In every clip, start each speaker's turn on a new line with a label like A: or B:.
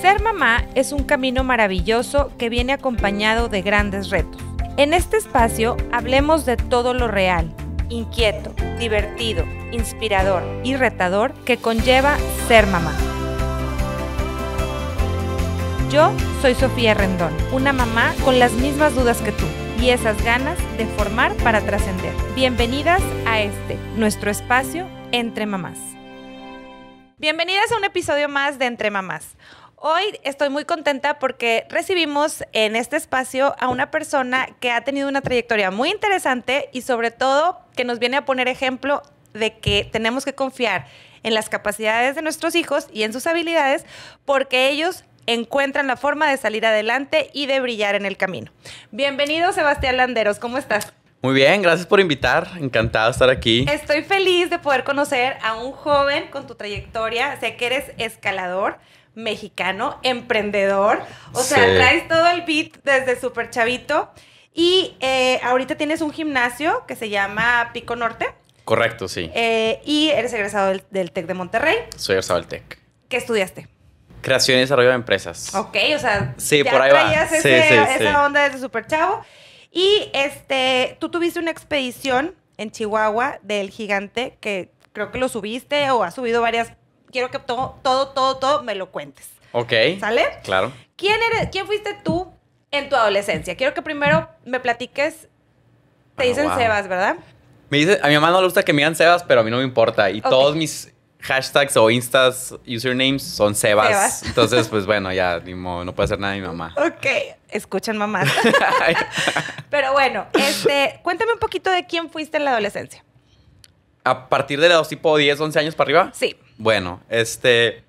A: Ser mamá es un camino maravilloso que viene acompañado de grandes retos. En este espacio hablemos de todo lo real, inquieto, divertido, inspirador y retador que conlleva ser mamá. Yo soy Sofía Rendón, una mamá con las mismas dudas que tú y esas ganas de formar para trascender. Bienvenidas a este, nuestro espacio entre mamás. Bienvenidas a un episodio más de Entre Mamás. Hoy estoy muy contenta porque recibimos en este espacio a una persona que ha tenido una trayectoria muy interesante y sobre todo que nos viene a poner ejemplo de que tenemos que confiar en las capacidades de nuestros hijos y en sus habilidades porque ellos encuentran la forma de salir adelante y de brillar en el camino. Bienvenido Sebastián Landeros, ¿cómo estás?
B: Muy bien, gracias por invitar. Encantado de estar aquí.
A: Estoy feliz de poder conocer a un joven con tu trayectoria. Sé que eres escalador, mexicano, emprendedor. O sea, traes todo el beat desde súper chavito. Y eh, ahorita tienes un gimnasio que se llama Pico Norte.
B: Correcto, sí.
A: Eh, y eres egresado del, TEC de Monterrey.
B: Soy egresado del TEC. ¿Qué estudiaste? Creación y desarrollo de empresas. Ok,
A: o sea, sí, ya por traías esa onda desde súper chavo. Y este, tú tuviste una expedición en Chihuahua del gigante que creo que lo subiste o has subido varias quiero que todo, todo, todo, todo me lo cuentes.
B: Ok. ¿Sale? Claro.
A: ¿Quién, eres, ¿Quién fuiste tú en tu adolescencia? Quiero que primero me platiques. Te ah, dicen Sebas, ¿verdad?
B: Me dice, a mi mamá no le gusta que me digan Sebas, pero a mí no me importa. Y todos mis hashtags o instas, usernames son Sebas. Entonces, pues bueno, ya no puede hacer nada mi mamá.
A: Ok, escuchan mamá. Pero bueno, este, cuéntame un poquito de quién fuiste en la adolescencia.
B: ¿A partir de los tipo 10, 11 años para arriba? Sí. Bueno, este.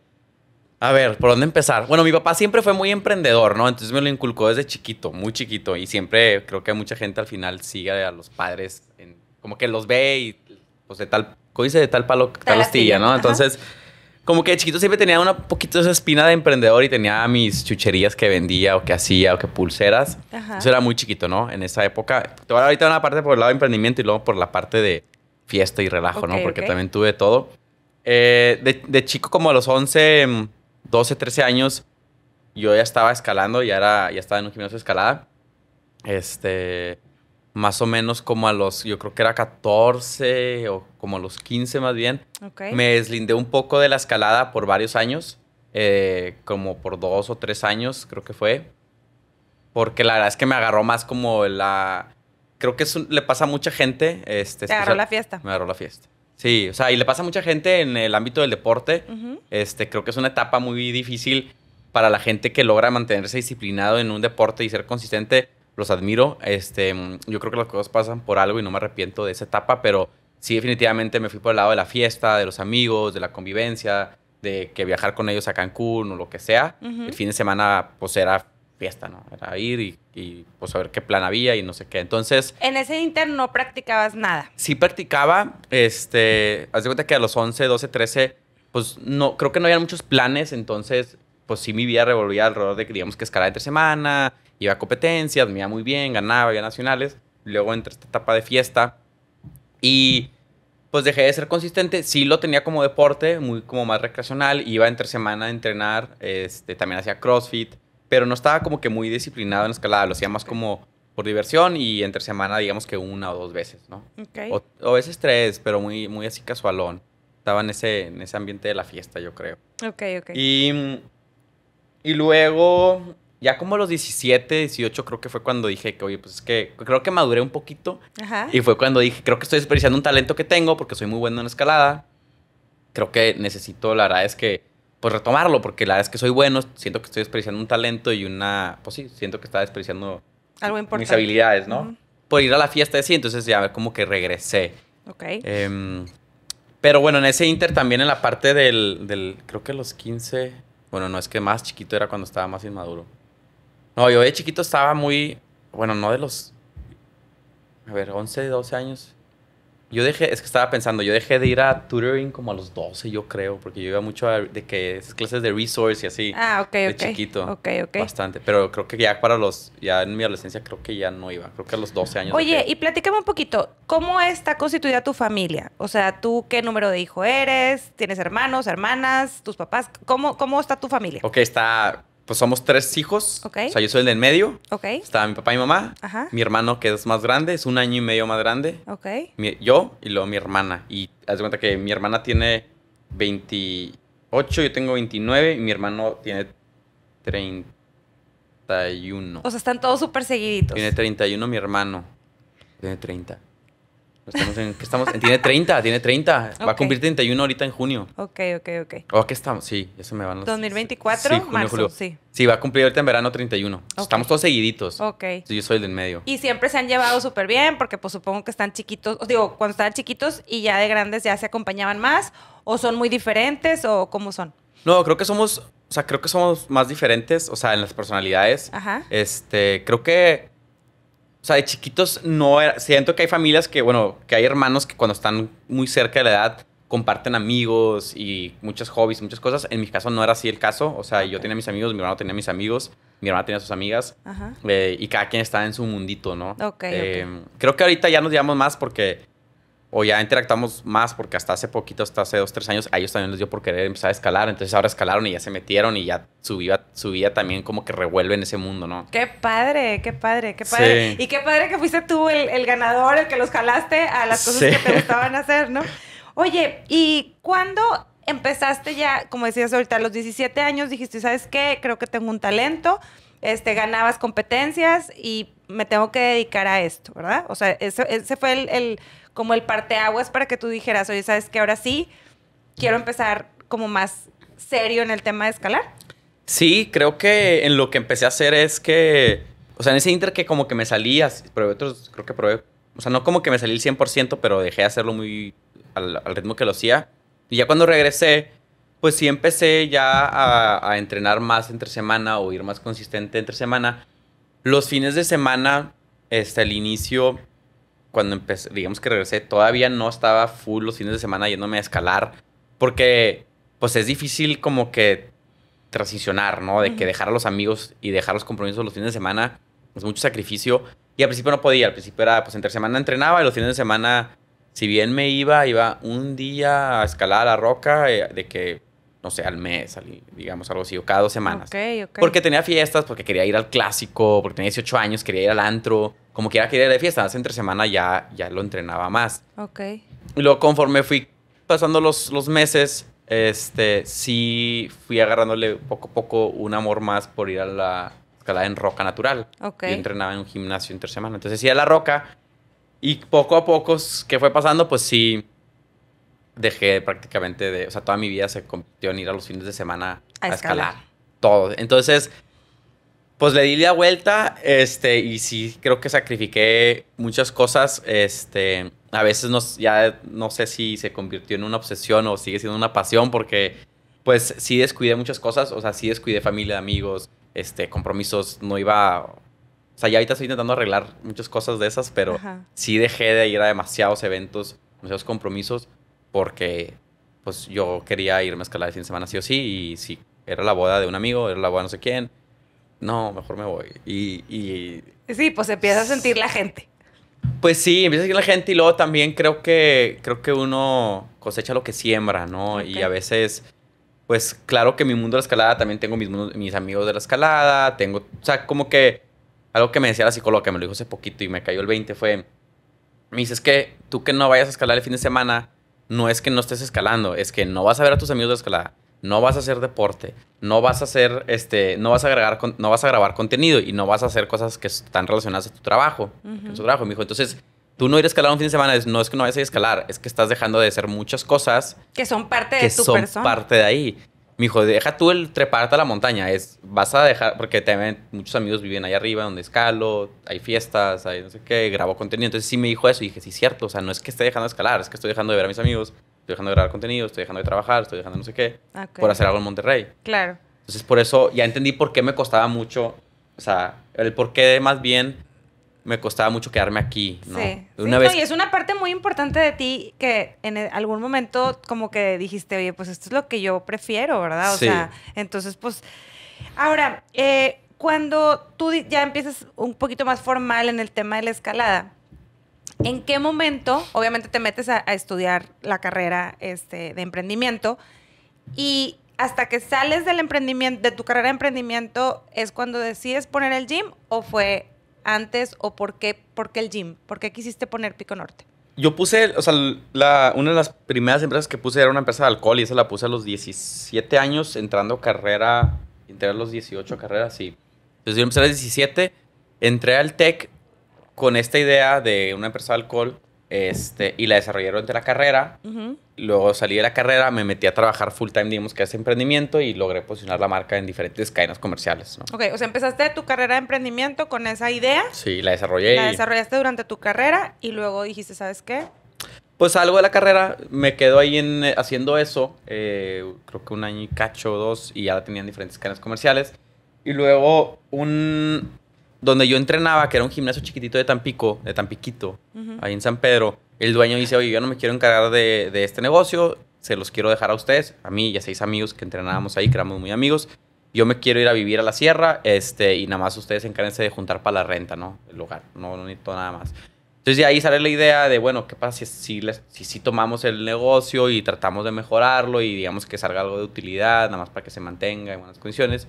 B: A ver, ¿por dónde empezar? Bueno, mi papá siempre fue muy emprendedor, ¿no? Entonces me lo inculcó desde chiquito, muy chiquito. Y siempre creo que mucha gente al final sigue a los padres, en, como que los ve y, pues, de tal, ¿cómo dice? De tal palo, tal, hostilla, ¿no? Entonces, como que de chiquito siempre tenía una poquita esa espina de emprendedor y tenía mis chucherías que vendía o que hacía o que pulseras. Entonces era muy chiquito, ¿no? En esa época. Te ahorita una parte por el lado de emprendimiento y luego por la parte de fiesta y relajo, ¿no? Porque también tuve todo. Eh, de, chico, como a los 11, 12, 13 años, yo ya estaba escalando, ya, era, ya estaba en un gimnasio de escalada. Este, más o menos como a los, yo creo que era 14 o como a los 15 más bien. Me deslindé un poco de la escalada por varios años, eh, como por dos o tres años creo que fue. Porque la verdad es que me agarró más como la... Creo que le pasa a mucha gente. Este, agarró la fiesta. Me agarró la fiesta. Sí, o sea, y le pasa a mucha gente en el ámbito del deporte. Este, creo que es una etapa muy difícil para la gente que logra mantenerse disciplinado en un deporte y ser consistente. Los admiro. Este, yo creo que las cosas pasan por algo y no me arrepiento de esa etapa, pero sí, definitivamente me fui por el lado de la fiesta, de los amigos, de la convivencia, de que viajar con ellos a Cancún o lo que sea. El fin de semana, pues era fiesta, ¿no? Era ir y, y pues a ver qué plan había y no sé qué. Entonces...
A: En ese inter no practicabas nada.
B: Sí practicaba, este, haz de cuenta que a los 11, 12, 13, pues no, creo que no había muchos planes, entonces pues sí mi vida revolvía alrededor de, digamos que escalar entre semana, iba a competencias, me iba muy bien, ganaba, había nacionales, luego entra esta etapa de fiesta y pues dejé de ser consistente. Sí lo tenía como deporte, muy como más recreacional. Iba entre semana a entrenar, este, también hacía CrossFit pero no estaba como que muy disciplinado en la escalada, lo hacía más como por diversión y entre semana digamos que una o dos veces, ¿no? Ok. O, a veces tres, pero muy, muy así casualón. Estaba en ese, en ese ambiente de la fiesta, yo creo. Ok, ok. Y, y luego, ya como a los 17, 18 creo que fue cuando dije que, oye, pues es que creo que maduré un poquito. Ajá. Y fue cuando dije, creo que estoy desperdiciando un talento que tengo porque soy muy bueno en escalada. Creo que necesito, la verdad es que pues retomarlo, porque la verdad es que soy bueno, siento que estoy despreciando un talento y una, pues sí, siento que estaba despreciando
C: mis habilidades, ¿no?
B: Por ir a la fiesta de sí, entonces ya como que regresé. Ok. Em, pero bueno, en ese Inter también en la parte del, del, creo que los 15, bueno, no es que más chiquito era cuando estaba más inmaduro. No, yo de chiquito estaba muy, bueno, no de los, a ver, 11, 12 años. Yo dejé, es que estaba pensando, yo dejé de ir a tutoring como a los 12, yo creo, porque yo iba mucho a de que esas clases de resource y así. Ah,
C: ok, de chiquito. Ok, ok.
B: Bastante. Pero creo que ya para los, ya en mi adolescencia creo que ya no iba, creo que a los 12 años. Oye,
A: y platícame un poquito, ¿cómo está constituida tu familia? O sea, ¿tú qué número de hijo eres? ¿Tienes hermanos, hermanas, tus papás? cómo está tu familia?
B: Ok, está pues somos tres hijos. Okay. O sea, yo soy el de en medio. Okay. Está mi papá y mi mamá. Ajá. Mi hermano, que es más grande, es un año y medio más grande. Okay. yo y luego mi hermana. Y haz de cuenta que mi hermana tiene 28, yo tengo 29 y mi hermano tiene 31. O sea,
A: están todos súper seguiditos. Tiene
B: 31 mi hermano. Tiene 30. Estamos en, estamos? tiene 30, tiene 30. Va a cumplir 31 ahorita en junio.
A: Ok, ok, ok.
B: ¿O oh, estamos? Sí, eso me van los...
A: 2024, sí, marzo, sí.
B: va a cumplir ahorita en verano 31. Estamos todos seguiditos. Ok. Yo soy el del medio. Y
A: siempre se han llevado súper bien porque pues supongo que están chiquitos, digo, cuando estaban chiquitos y ya de grandes ya se acompañaban más o son muy diferentes o cómo son.
B: No, creo que somos, o sea, creo que somos más diferentes, o sea, en las personalidades. Ajá. Este, creo que o sea, de chiquitos no era. Siento que hay familias que, bueno, que hay hermanos que cuando están muy cerca de la edad comparten amigos y muchas hobbies, muchas cosas. En mi caso no era así el caso. O sea, yo tenía mis amigos, mi hermano tenía mis amigos, mi hermana tenía sus amigas. Ajá. Eh, y cada quien estaba en su mundito, ¿no? ok. Eh, creo que ahorita ya nos llevamos más porque o ya interactamos más, porque hasta hace poquito, hasta hace dos, tres años, a ellos también les dio por querer empezar a escalar. Entonces ahora escalaron y ya se metieron y ya su vida, también como que revuelve en ese mundo, ¿no?
A: Qué padre, qué padre, qué padre. Y qué padre que fuiste tú el, ganador, el que los jalaste a las cosas que te gustaban hacer, ¿no? Oye, ¿y cuándo empezaste ya, como decías ahorita, a los 17 años dijiste, ¿sabes qué? Creo que tengo un talento, este, ganabas competencias y me tengo que dedicar a esto, ¿verdad? O sea, ese fue el como el parteaguas para que tú dijeras, oye, ¿sabes que Ahora sí, quiero empezar como más serio en el tema de escalar.
B: Sí, creo que en lo que empecé a hacer es que, o sea, en ese inter que como que me salía, probé otros, creo que probé, o sea, no como que me salí el 100%, pero dejé de hacerlo muy al, ritmo que lo hacía. Y ya cuando regresé, pues sí empecé ya a, entrenar más entre semana o ir más consistente entre semana. Los fines de semana, hasta este, el inicio, cuando empecé, digamos que regresé, todavía no estaba full los fines de semana yéndome a escalar, porque pues es difícil como que transicionar, ¿no? De que dejar a los amigos y dejar los compromisos los fines de semana es mucho sacrificio. Y al principio no podía, al principio era, pues entre semana entrenaba y los fines de semana, si bien me iba, iba un día a escalar a la roca, eh, de que no sé, al mes, digamos algo así, o cada dos semanas. Porque tenía fiestas, porque quería ir al clásico, porque tenía 18 años, quería ir al antro, como quiera quería ir de fiesta. Entonces, entre semana ya, ya lo entrenaba más. Ok. Y luego conforme fui pasando los, los meses, este, sí fui agarrándole poco a poco un amor más por ir a la escalada en roca natural. Ok. entrenaba en un gimnasio entre semana. Entonces, sí a la roca y poco a poco, que fue pasando? Pues sí dejé prácticamente de, o sea, toda mi vida se convirtió en ir a los fines de semana a, escalar. Todo. Entonces, pues le di la vuelta, este, y sí creo que sacrifiqué muchas cosas, este, a veces no, ya no sé si se convirtió en una obsesión o sigue siendo una pasión porque, pues sí descuidé muchas cosas, o sea, sí descuidé familia, amigos, este, compromisos, no iba, o sea, ya ahorita estoy intentando arreglar muchas cosas de esas, pero sí dejé de ir a demasiados eventos, demasiados compromisos, porque pues yo quería irme a escalar el fin de semana sí o sí y si era la boda de un amigo, era la boda de no sé quién, no, mejor me voy. Y, y
A: sí, pues empieza a sentir la gente.
B: Pues sí, empieza a sentir la gente y luego también creo que creo que uno cosecha lo que siembra, ¿no? Y a veces pues claro que mi mundo de la escalada también tengo mis, mis amigos de la escalada, tengo, o sea, como que algo que me decía la psicóloga, que me lo dijo hace poquito y me cayó el 20 fue me dices que tú que no vayas a escalar el fin de semana, no es que no estés escalando, es que no vas a ver a tus amigos de escalada, no vas a hacer deporte, no vas a hacer, este, no vas a agregar, no vas a grabar contenido y no vas a hacer cosas que están relacionadas a tu trabajo, tu Entonces, tú no ir a escalar un fin de semana no es que no vayas a escalar, es que estás dejando de hacer muchas cosas
A: que son parte de tu son parte
B: de ahí me dijo, deja tú el treparte a la montaña, es, vas a dejar, porque también muchos amigos viven ahí arriba, donde escalo, hay fiestas, hay no sé qué, grabo contenido. Entonces sí me dijo eso y dije, sí, cierto, o sea, no es que esté dejando de escalar, es que estoy dejando de ver a mis amigos, estoy dejando de grabar contenido, estoy dejando de trabajar, estoy dejando de no sé qué, por hacer algo en Monterrey. Claro. Entonces por eso ya entendí por qué me costaba mucho, o sea, el por qué más bien me costaba mucho quedarme aquí, ¿no? Sí. y es
A: una parte muy importante de ti que en e, algún momento como que dijiste, oye, pues esto es lo que yo prefiero, ¿verdad? O sea, entonces, pues... Ahora, eh, cuando tú ya empiezas un poquito más formal en el tema de la escalada, ¿en qué momento, obviamente te metes a, estudiar la carrera este, de emprendimiento y hasta que sales del emprendimiento, de tu carrera de emprendimiento, es cuando decides poner el gym o fue antes o por qué, por el gym? ¿Por qué quisiste poner Pico Norte?
B: Yo puse, o sea, una de las primeras empresas que puse era una empresa de alcohol y esa la puse a los 17 años entrando carrera, entre a los 18 carreras, sí. Entonces yo empecé a los 17, entré al tech con esta idea de una empresa de alcohol este, y la desarrollé durante la carrera. Luego salí de la carrera, me metí a trabajar full time, digamos que a ese emprendimiento y logré posicionar la marca en diferentes cadenas comerciales. ¿no?
A: Ok, o sea, empezaste tu carrera de emprendimiento con esa idea.
B: Sí, la desarrollé. La
A: desarrollaste durante tu carrera y luego dijiste, ¿sabes qué?
B: Pues algo de la carrera, me quedo ahí eh, haciendo eso, eh, creo que un año y cacho, dos, y ya tenían diferentes cadenas comerciales. Y luego un, donde yo entrenaba, que era un gimnasio chiquitito de Tampico, de Tampiquito, ahí en San Pedro, el dueño dice, oye, yo no me quiero encargar de, este negocio, se los quiero dejar a ustedes, a mí y a seis amigos que entrenábamos ahí, que éramos muy amigos. Yo me quiero ir a vivir a la sierra este, y nada más ustedes encárguense de juntar para la renta, ¿no? El lugar, no, no necesito nada más. Entonces de ahí sale la idea de, bueno, ¿qué pasa si si, si, si, tomamos el negocio y tratamos de mejorarlo y digamos que salga algo de utilidad, nada más para que se mantenga en buenas condiciones?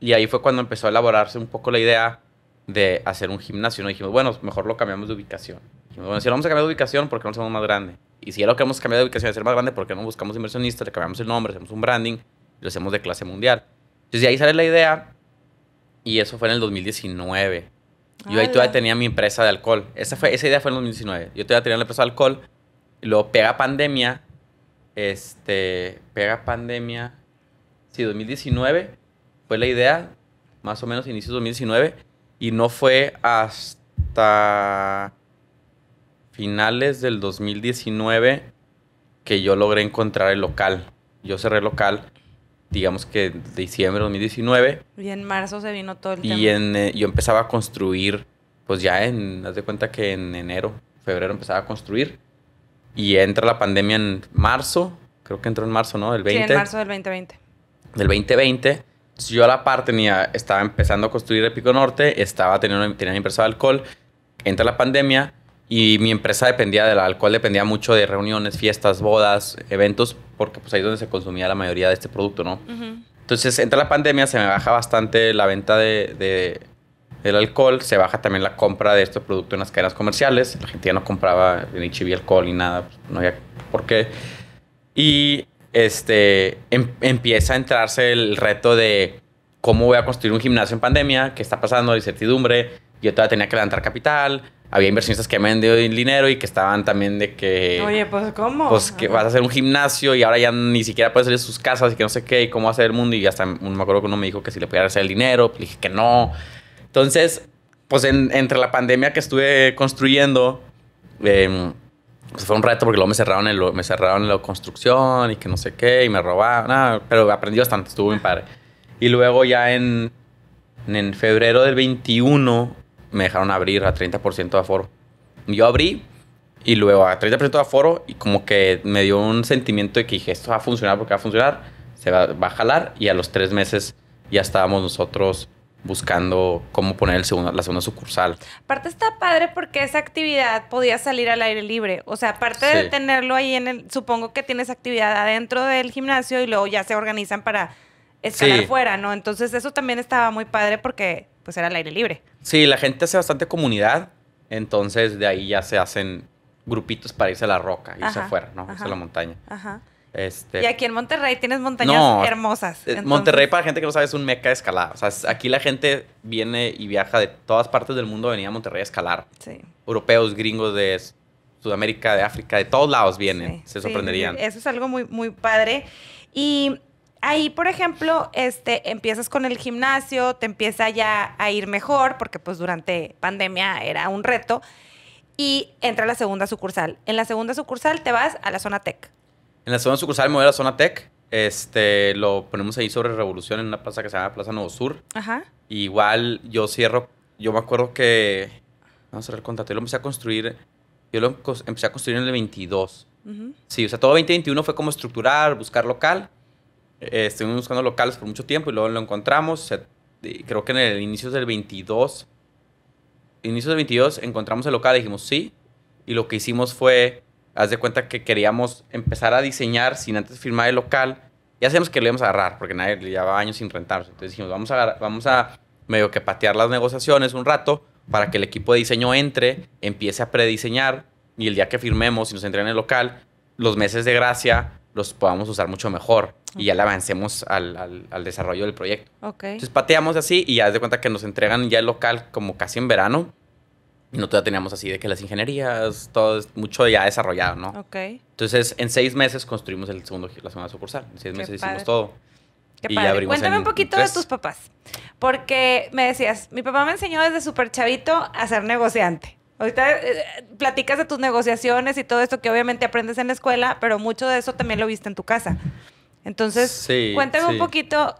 B: Y ahí fue cuando empezó a elaborarse un poco la idea de hacer un gimnasio. ¿no? Dijimos, bueno, mejor lo cambiamos de ubicación. Bueno, si vamos a cambiar de ubicación, ¿por qué no somos más grande? Y si ya lo queremos cambiar de ubicación, ser más grande, ¿por qué no buscamos inversionistas? Le cambiamos el nombre, hacemos un branding, lo hacemos de clase mundial. Entonces, de ahí sale la idea. Y eso fue en el 2019. Yo ahí ah, todavía tenía mi empresa de alcohol. Esa, fue, esa idea fue en el 2019. Yo todavía tenía la empresa de alcohol. Luego pega pandemia. Este, pega pandemia. Sí, 2019 fue la idea. Más o menos inicios 2019. Y no fue hasta finales del 2019 que yo logré encontrar el local. Yo cerré el local, digamos que diciembre de 2019.
A: Y en marzo se vino todo el y eh,
B: yo empezaba a construir, pues ya en, haz de cuenta que en enero, febrero empezaba a construir. Y entra la pandemia en marzo, creo que entró en marzo, ¿no? El 20. Sí, en marzo del 2020. Del 2020. Yo a la par tenía, estaba empezando a construir el Pico Norte, estaba teniendo, tenía impreso de alcohol, entra la pandemia, y mi empresa dependía del alcohol, dependía mucho de reuniones, fiestas, bodas, eventos, porque pues ahí es donde se consumía la mayoría de este producto, ¿no? Entonces, entre la pandemia se me baja bastante la venta de, de, del alcohol, se baja también la compra de este producto en las cadenas comerciales. La gente ya no compraba ni chiví alcohol ni nada, pues, no había por qué. Y este, em, empieza a entrarse el reto de cómo voy a construir un gimnasio en pandemia, qué está pasando, la incertidumbre, yo todavía tenía que levantar capital había inversionistas que me han dinero y que estaban también de que... Oye,
C: pues ¿cómo? Pues que vas
B: a hacer un gimnasio y ahora ya ni siquiera puedes salir de sus casas y que no sé qué y cómo va a ser el mundo. Y hasta me acuerdo que uno me dijo que si le podía hacer el dinero, pues, le dije que no. Entonces, pues en, entre la pandemia que estuve construyendo, em, pues, fue un reto porque luego me cerraron, en me cerraron la construcción y que no sé qué y me robaban. Nada, pero aprendí bastante, estuvo bien padre. Y luego ya en, en febrero del 21 me dejaron abrir a 30% de aforo. Yo abrí y luego a 30% de aforo y como que me dio un sentimiento de que dije, esto va a funcionar porque va a funcionar, se va, a jalar y a los tres meses ya estábamos nosotros buscando cómo poner el la segunda sucursal.
A: Aparte está padre porque esa actividad podía salir al aire libre. O sea, aparte de tenerlo ahí en el, supongo que tienes actividad adentro del gimnasio y luego ya se organizan para escalar fuera, ¿no? Entonces eso también estaba muy padre porque pues era al aire libre.
B: Sí, la gente hace bastante comunidad, entonces de ahí ya se hacen grupitos para irse a la roca, irse afuera, ¿no? irse a la montaña. Ajá. Este, y aquí
A: en Monterrey tienes montañas hermosas. Eh, Monterrey,
B: para la gente que no sabe, es un meca de escalada. O sea, aquí la gente viene y viaja de todas partes del mundo venía a Monterrey a escalar. Sí. Europeos, gringos de Sudamérica, de África, de todos lados vienen. se sorprenderían. Sí,
A: eso es algo muy, muy padre. Y ahí, por ejemplo, este, empiezas con el gimnasio, te empieza ya a ir mejor, porque pues durante pandemia era un reto, y entra la segunda sucursal. En la segunda sucursal te vas a la zona tech.
B: En la segunda sucursal me voy a la zona tech. Este, lo ponemos ahí sobre Revolución en una plaza que se llama Plaza Nuevo Sur. igual yo cierro, yo me acuerdo que, vamos a cerrar el contrato, yo lo empecé a construir, yo lo empecé a construir en el 22. Sí, o sea, todo 2021 fue como estructurar, buscar local. Eh, estuvimos buscando locales por mucho tiempo y luego lo encontramos. creo que en el inicio del 22, inicio del 22, encontramos el local, dijimos sí. Y lo que hicimos fue, haz de cuenta que queríamos empezar a diseñar sin antes firmar el local. Ya hacemos que lo íbamos a agarrar porque nadie le llevaba años sin rentar Entonces dijimos, vamos a, vamos a medio que patear las negociaciones un rato para que el equipo de diseño entre, empiece a prediseñar y el día que firmemos y nos entre en el local, los meses de gracia los podamos usar mucho mejor y ya le avancemos al, al, desarrollo del proyecto. Entonces pateamos así y ya de cuenta que nos entregan ya el local como casi en verano y no todavía teníamos así de que las ingenierías, todo mucho ya desarrollado, ¿no? Ok. Entonces en seis meses construimos el segundo, la segunda sucursal, en seis meses hicimos todo.
A: Qué padre. Cuéntame un poquito de tus papás, porque me decías, mi papá me enseñó desde súper chavito a ser negociante. Ahorita eh, eh, platicas de tus negociaciones y todo esto que obviamente aprendes en la escuela, pero mucho de eso también lo viste en tu casa. Entonces, cuéntame un poquito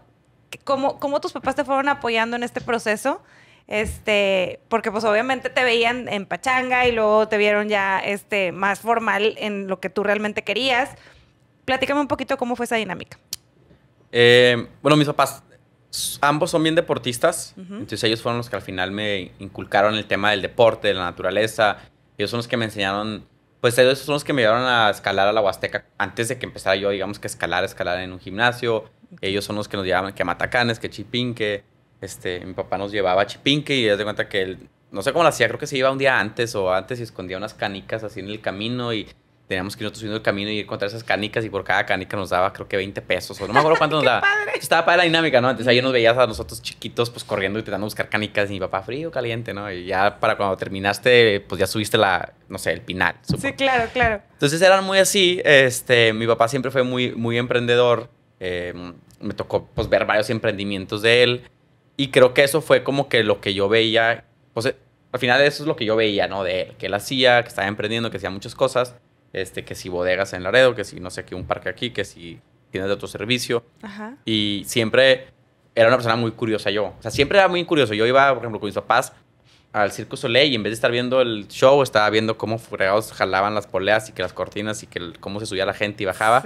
A: cómo, tus papás te fueron apoyando en este proceso. Este, porque pues obviamente te veían en pachanga y luego te vieron ya este más formal en lo que tú realmente querías. Platícame un poquito cómo fue esa dinámica.
B: Eh, bueno, mis papás ambos son bien deportistas, entonces ellos fueron los que al final me inculcaron el tema del deporte, de la naturaleza, ellos son los que me enseñaron, pues ellos son los que me llevaron a escalar a la Huasteca antes de que empezara yo, digamos que escalar, escalar en un gimnasio, ellos son los que nos llevaban que a Matacanes, que Chipinque, este, mi papá nos llevaba a Chipinque y de cuenta que él, no sé cómo lo hacía, creo que se iba un día antes o antes y escondía unas canicas así en el camino y teníamos que irnos subiendo el camino y ir contra esas canicas y por cada canica nos daba creo que 20 pesos o no me acuerdo cuánto nos daba. Estaba para la dinámica, ¿no? Antes ahí nos veías a nosotros chiquitos pues corriendo y tratando de buscar canicas y mi papá frío, o caliente, ¿no? Y ya para cuando terminaste pues ya subiste la, no sé, el pinal. Sí,
C: claro, claro.
B: Entonces eran muy así, este, mi papá siempre fue muy, muy emprendedor, eh, me tocó pues ver varios emprendimientos de él y creo que eso fue como que lo que yo veía, pues eh, al final eso es lo que yo veía, ¿no? De él, que él hacía, que estaba emprendiendo, que hacía muchas cosas. Este, que si bodegas en Laredo, que si no sé qué, un parque aquí, que si tienes de servicio servicio Y siempre era una persona muy curiosa yo. O sea, siempre era muy curioso. Yo iba, por ejemplo, con mis papás al Circo Soleil y en vez de estar viendo el show, estaba viendo cómo fregados jalaban las poleas y que las cortinas y que cómo se subía la gente y bajaba.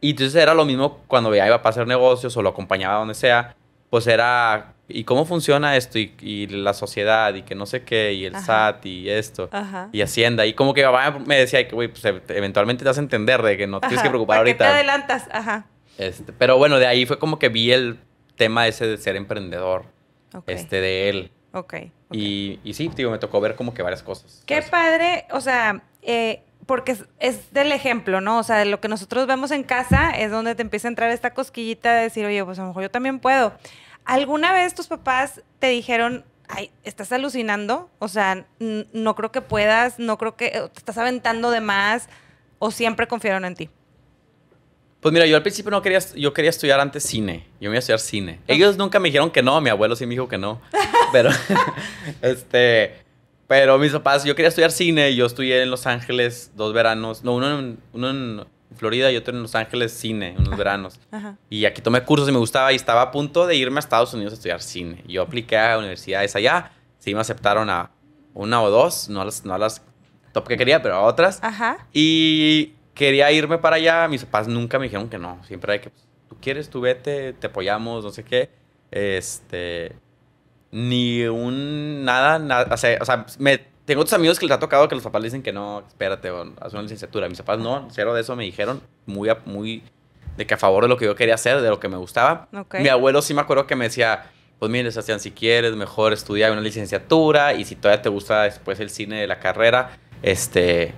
B: Y entonces era lo mismo cuando veía a pasar hacer negocios o lo acompañaba donde sea. Pues era ¿y cómo funciona esto? Y, la sociedad, y que no sé qué, y el SAT, y esto, y Hacienda. Y como que me decía, que, güey, pues e, eventualmente te vas a entender de que no tienes que preocupar ahorita. te
A: adelantas. Ajá.
B: Este, pero bueno, de ahí fue como que vi el tema ese de ser emprendedor. Este, de él. okay. Y, y, sí, digo, me tocó ver como que varias cosas.
A: Qué padre, o sea, eh, porque es, del ejemplo, ¿no? O sea, lo que nosotros vemos en casa es donde te empieza a entrar esta cosquillita de decir, oye, pues a lo mejor yo también puedo. ¿Alguna vez tus papás te dijeron, ay, estás alucinando? O sea, no creo que puedas, no creo que eh, te estás aventando de más, o siempre confiaron en ti.
B: Pues mira, yo al principio no quería, yo quería estudiar antes cine. Yo me iba a estudiar cine. Ellos nunca me dijeron que no, mi abuelo sí me dijo que no. Pero, este, pero mis papás, yo quería estudiar cine. Yo estudié en Los Ángeles dos veranos, no, uno en, uno en Florida y otro en Los Ángeles cine, unos veranos. Y aquí tomé cursos y me gustaba y estaba a punto de irme a Estados Unidos a estudiar cine. Yo apliqué a universidades allá, sí me aceptaron a una o dos, no a las, top que quería, pero a otras. Ajá. Y quería irme para allá, mis papás nunca me dijeron que no, siempre hay que, pues, tú quieres, tú vete, te apoyamos, no sé qué. Este, ni un nada, nada o o sea me tengo otros amigos que les ha tocado que los papás le dicen que no, espérate, haz una licenciatura. Mis papás no, cero de eso me dijeron, muy, muy de que a favor de lo que yo quería hacer, de lo que me gustaba. Mi abuelo sí me acuerdo que me decía, pues mire, Sebastián, si quieres, mejor estudia una licenciatura y si todavía te gusta después el cine de la carrera, este,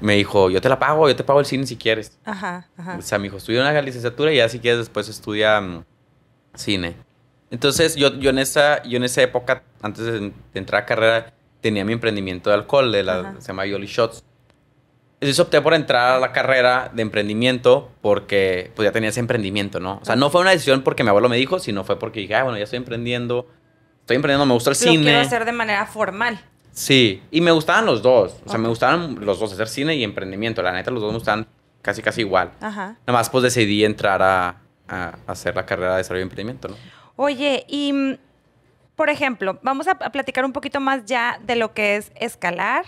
B: me dijo, yo te la pago, yo te pago el cine si quieres.
C: Ajá, ajá. O
B: sea, me dijo, estudia una licenciatura y ya si quieres después estudia mm, cine. Entonces, yo, yo, en esa, yo en esa época, antes de, entrar a carrera, tenía mi emprendimiento de alcohol, de la, se llama Yoli Shots. Entonces opté por entrar a la carrera de emprendimiento porque pues ya tenía ese emprendimiento, ¿no? O sea, no fue una decisión porque mi abuelo me dijo, sino fue porque dije, ah, bueno, ya estoy emprendiendo, estoy emprendiendo, me gusta el cine. Lo quiero hacer
A: de manera formal.
B: Sí, y me gustaban los dos, o sea, me gustaban los dos, hacer cine y emprendimiento, la neta los dos me gustaban casi casi igual. Ajá. Nada más pues decidí entrar a, hacer la carrera de desarrollo de emprendimiento, ¿no?
A: Oye, y mm, por ejemplo, vamos a platicar un poquito más ya de lo que es escalar,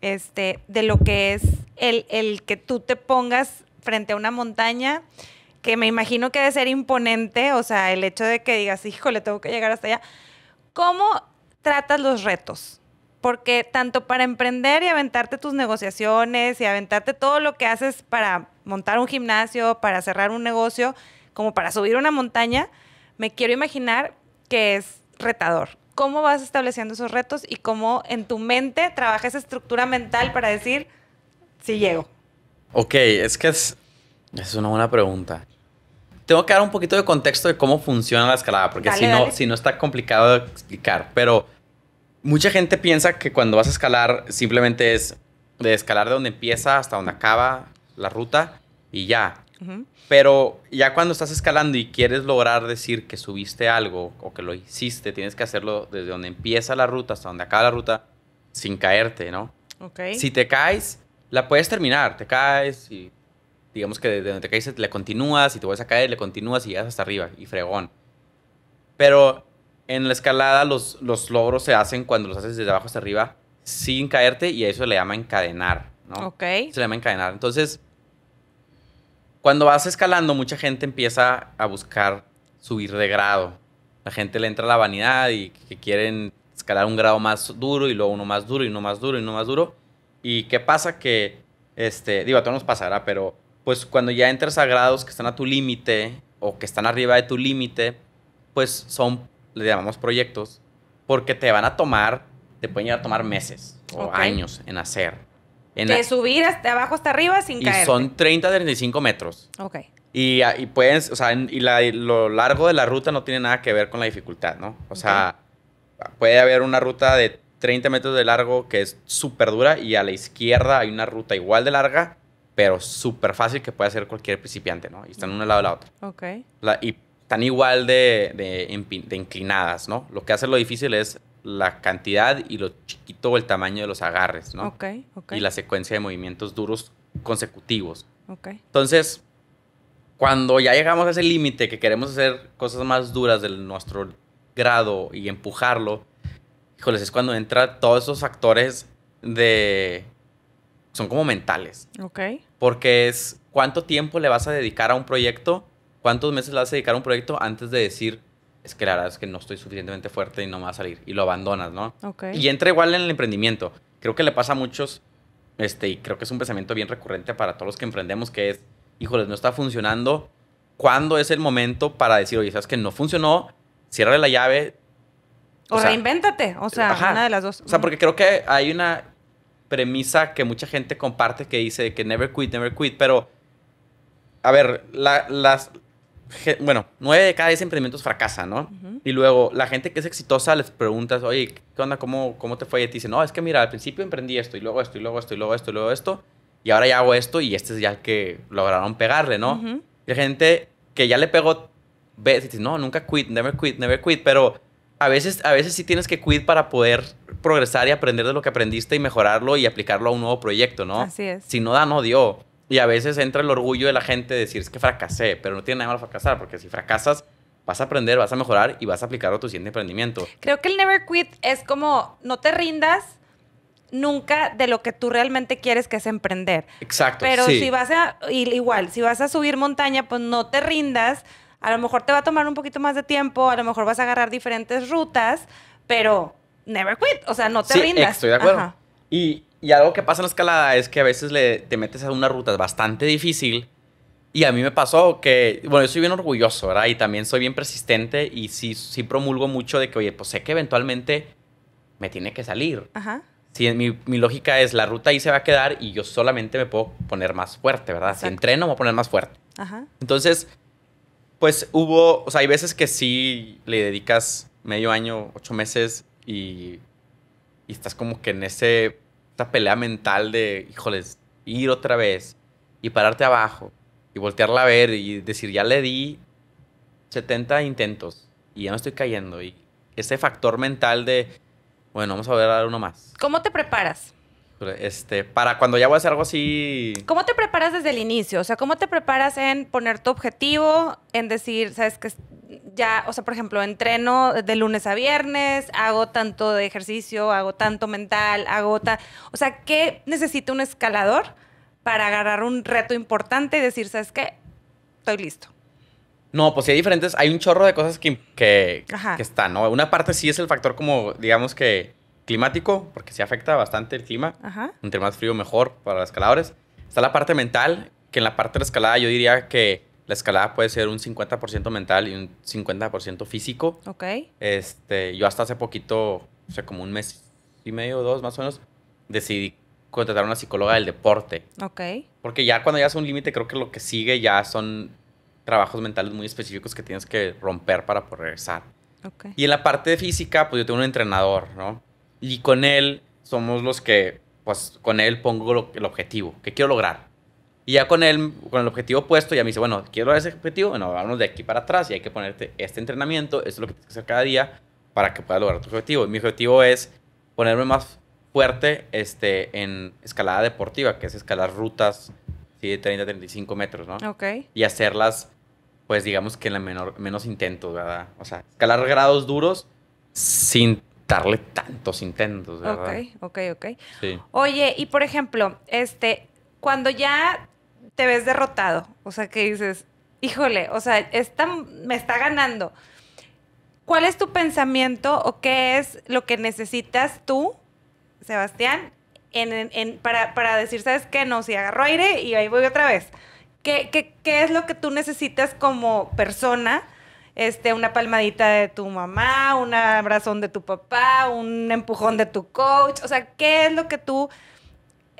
A: este, de lo que es el, el que tú te pongas frente a una montaña, que me imagino que debe ser imponente, o sea, el hecho de que digas, híjole, tengo que llegar hasta allá. ¿Cómo tratas los retos? Porque tanto para emprender y aventarte tus negociaciones y aventarte todo lo que haces para montar un gimnasio, para cerrar un negocio, como para subir una montaña, me quiero imaginar que es retador. ¿Cómo vas estableciendo esos retos y cómo en tu mente trabajas esa estructura mental para decir, si llego?
B: Ok, es que es, es una buena pregunta. Tengo que dar un poquito de contexto de cómo funciona la escalada, porque si, No, si no está complicado de explicar, pero mucha gente piensa que cuando vas a escalar simplemente es de escalar de donde empieza hasta donde acaba la ruta y ya. ajá pero ya cuando estás escalando y quieres lograr decir que subiste algo o que lo hiciste, tienes que hacerlo desde donde empieza la ruta hasta donde acaba la ruta sin caerte, ¿no? Ok. Si te caes, la puedes terminar. Te caes y digamos que desde donde te caes le continúas y te vuelves a caer, le continúas y llegas hasta arriba y fregón. Pero en la escalada los, los logros se hacen cuando los haces desde abajo hasta arriba sin caerte y a eso le llama encadenar, ¿no? Ok. Se le llama encadenar. Entonces cuando vas escalando, mucha gente empieza a buscar subir de grado. La gente le entra a la vanidad y que quieren escalar un grado más duro y luego uno más duro y uno más duro y uno más duro. ¿Y qué pasa? Que, este, digo, a todos nos pasará, pero pues cuando ya entras a grados que están a tu límite o que están arriba de tu límite, pues son, le llamamos proyectos, porque te van a tomar, te pueden llegar a tomar meses o años en hacer de
A: subir hasta abajo hasta arriba sin y son
B: 30 a 35 metros. Ok. Y, ah, y pueden, o sea, y la, lo largo de la ruta no tiene nada que ver con la dificultad, ¿no? O sea, puede haber una ruta de 30 metros de largo que es súper dura y a la izquierda hay una ruta igual de larga, pero súper fácil que puede hacer cualquier principiante, ¿no? Y están una un lado a la otra. Ok. y están igual de, de, de inclinadas, ¿no? Lo que hace lo difícil es la cantidad y lo chiquito o el tamaño de los agarres, ¿no? Ok, Y la secuencia de movimientos duros consecutivos. Ok. Entonces, cuando ya llegamos a ese límite que queremos hacer cosas más duras de nuestro grado y empujarlo, híjoles, es cuando entra todos esos factores de... Son como mentales. Ok. Porque es cuánto tiempo le vas a dedicar a un proyecto, cuántos meses le vas a dedicar a un proyecto antes de decir, es que la verdad es que no estoy suficientemente fuerte y no me va a salir. Y lo abandonas, ¿no? Y entra igual en el emprendimiento. Creo que le pasa a muchos, este, y creo que es un pensamiento bien recurrente para todos los que emprendemos, que es, híjoles, no está funcionando. ¿Cuándo es el momento para decir, oye, sabes que no funcionó? cierra la llave. O,
A: reinvéntate, o sea, una de las dos. O sea,
B: porque creo que hay una premisa que mucha gente comparte que dice que never quit, never quit, pero a ver, las, bueno, nueve de cada diez emprendimientos fracasan, ¿no? Y luego la gente que es exitosa les preguntas, oye, ¿qué onda? ¿Cómo, te fue? Y te dicen, no, es que mira, al principio emprendí esto y luego esto y luego esto y luego esto y luego esto. Y ahora ya hago esto y este es ya el que lograron pegarle, ¿no? Y la gente que ya le pegó, ve dice, no, nunca quit, never quit, never quit. Pero a veces, a veces sí tienes que quit para poder progresar y aprender de lo que aprendiste y mejorarlo y aplicarlo a un nuevo proyecto, ¿no? Así es. Si no da, no dio. Y a veces entra el orgullo de la gente de decir, es que fracasé, pero no tiene nada malo fracasar, porque si fracasas, vas a aprender, vas a mejorar y vas a aplicarlo a tu siguiente emprendimiento.
A: Creo que el never quit es como, no te rindas nunca de lo que tú realmente quieres que es emprender.
B: Exacto. Pero si vas
A: a, igual, si vas a subir montaña, pues no te rindas. A lo mejor te va a tomar un poquito más de tiempo, a lo mejor vas a agarrar diferentes rutas, pero never quit, o sea, no te sí, rindas. Estoy de acuerdo.
B: Y y algo que pasa en la escalada es que a veces le, te metes a una ruta bastante difícil. Y a mí me pasó que, bueno, yo soy bien orgulloso, ¿verdad? Y también soy bien persistente y sí, sí promulgo mucho de que, oye, pues sé que eventualmente me tiene que salir. Ajá. mi, mi, lógica es la ruta ahí se va a quedar y yo solamente me puedo poner más fuerte, ¿verdad? Si entreno, me voy a poner más fuerte. Ajá. Entonces, pues hubo, o sea, hay veces que sí le dedicas medio año, ocho meses y, y estás como que en ese esta pelea mental de, híjoles, ir otra vez y pararte abajo y voltearla a ver y decir, ya le di 70 intentos y ya no estoy cayendo. Y ese factor mental de, bueno, vamos a ver a dar uno más.
A: ¿Cómo te preparas?
B: Este, para cuando ya voy a hacer algo así.
A: ¿Cómo te preparas desde el inicio? O sea, ¿cómo te preparas en poner tu objetivo, en decir, sabes que ya, o sea, por ejemplo, entreno de lunes a viernes, hago tanto de ejercicio, hago tanto mental, hago ta, o sea, ¿qué necesita un escalador para agarrar un reto importante y decir, ¿sabes qué? Estoy listo.
B: No, pues sí hay diferentes, hay un chorro de cosas que, que, que están, ¿no? Una parte sí es el factor como, digamos que climático, porque sí afecta bastante el clima. Ajá. Entre más frío, mejor para los escaladores. Está la parte mental, que en la parte de la escalada yo diría que la escalada puede ser un 50% mental y un 50% físico. Ok. Este, yo hasta hace poquito, o sea, como un mes y medio, dos más o menos, decidí contratar a una psicóloga del deporte. Ok. Porque ya cuando ya hace un límite, creo que lo que sigue ya son trabajos mentales muy específicos que tienes que romper para poder regresar. Y en la parte física, pues yo tengo un entrenador, ¿no? Y con él somos los que, pues con él pongo el objetivo, que quiero lograr. Y ya con el con el objetivo puesto, ya me dice, bueno, quiero ese objetivo, bueno, vámonos de aquí para atrás y hay que ponerte este entrenamiento, esto es lo que tienes que hacer cada día para que puedas lograr tu objetivo. Y mi objetivo es ponerme más fuerte este, en escalada deportiva, que es escalar rutas de 30 35 metros, ¿no? Ok. Y hacerlas, pues digamos que en la menor, menos intentos, ¿verdad? O sea, escalar grados duros sin darle tantos intentos, ¿verdad? Ok, ok, ok. Sí.
A: Oye, y por ejemplo, este, cuando ya te ves derrotado. O sea, que dices, híjole, o sea, está me está ganando. ¿Cuál es tu pensamiento o qué es lo que necesitas tú, Sebastián, para, decir, sabes qué, no, si agarro aire y ahí voy otra vez? ¿Qué, qué, es lo que tú necesitas como persona? Este, una palmadita de tu mamá, un abrazón de tu papá, un empujón de tu coach. O sea, ¿qué es lo que tú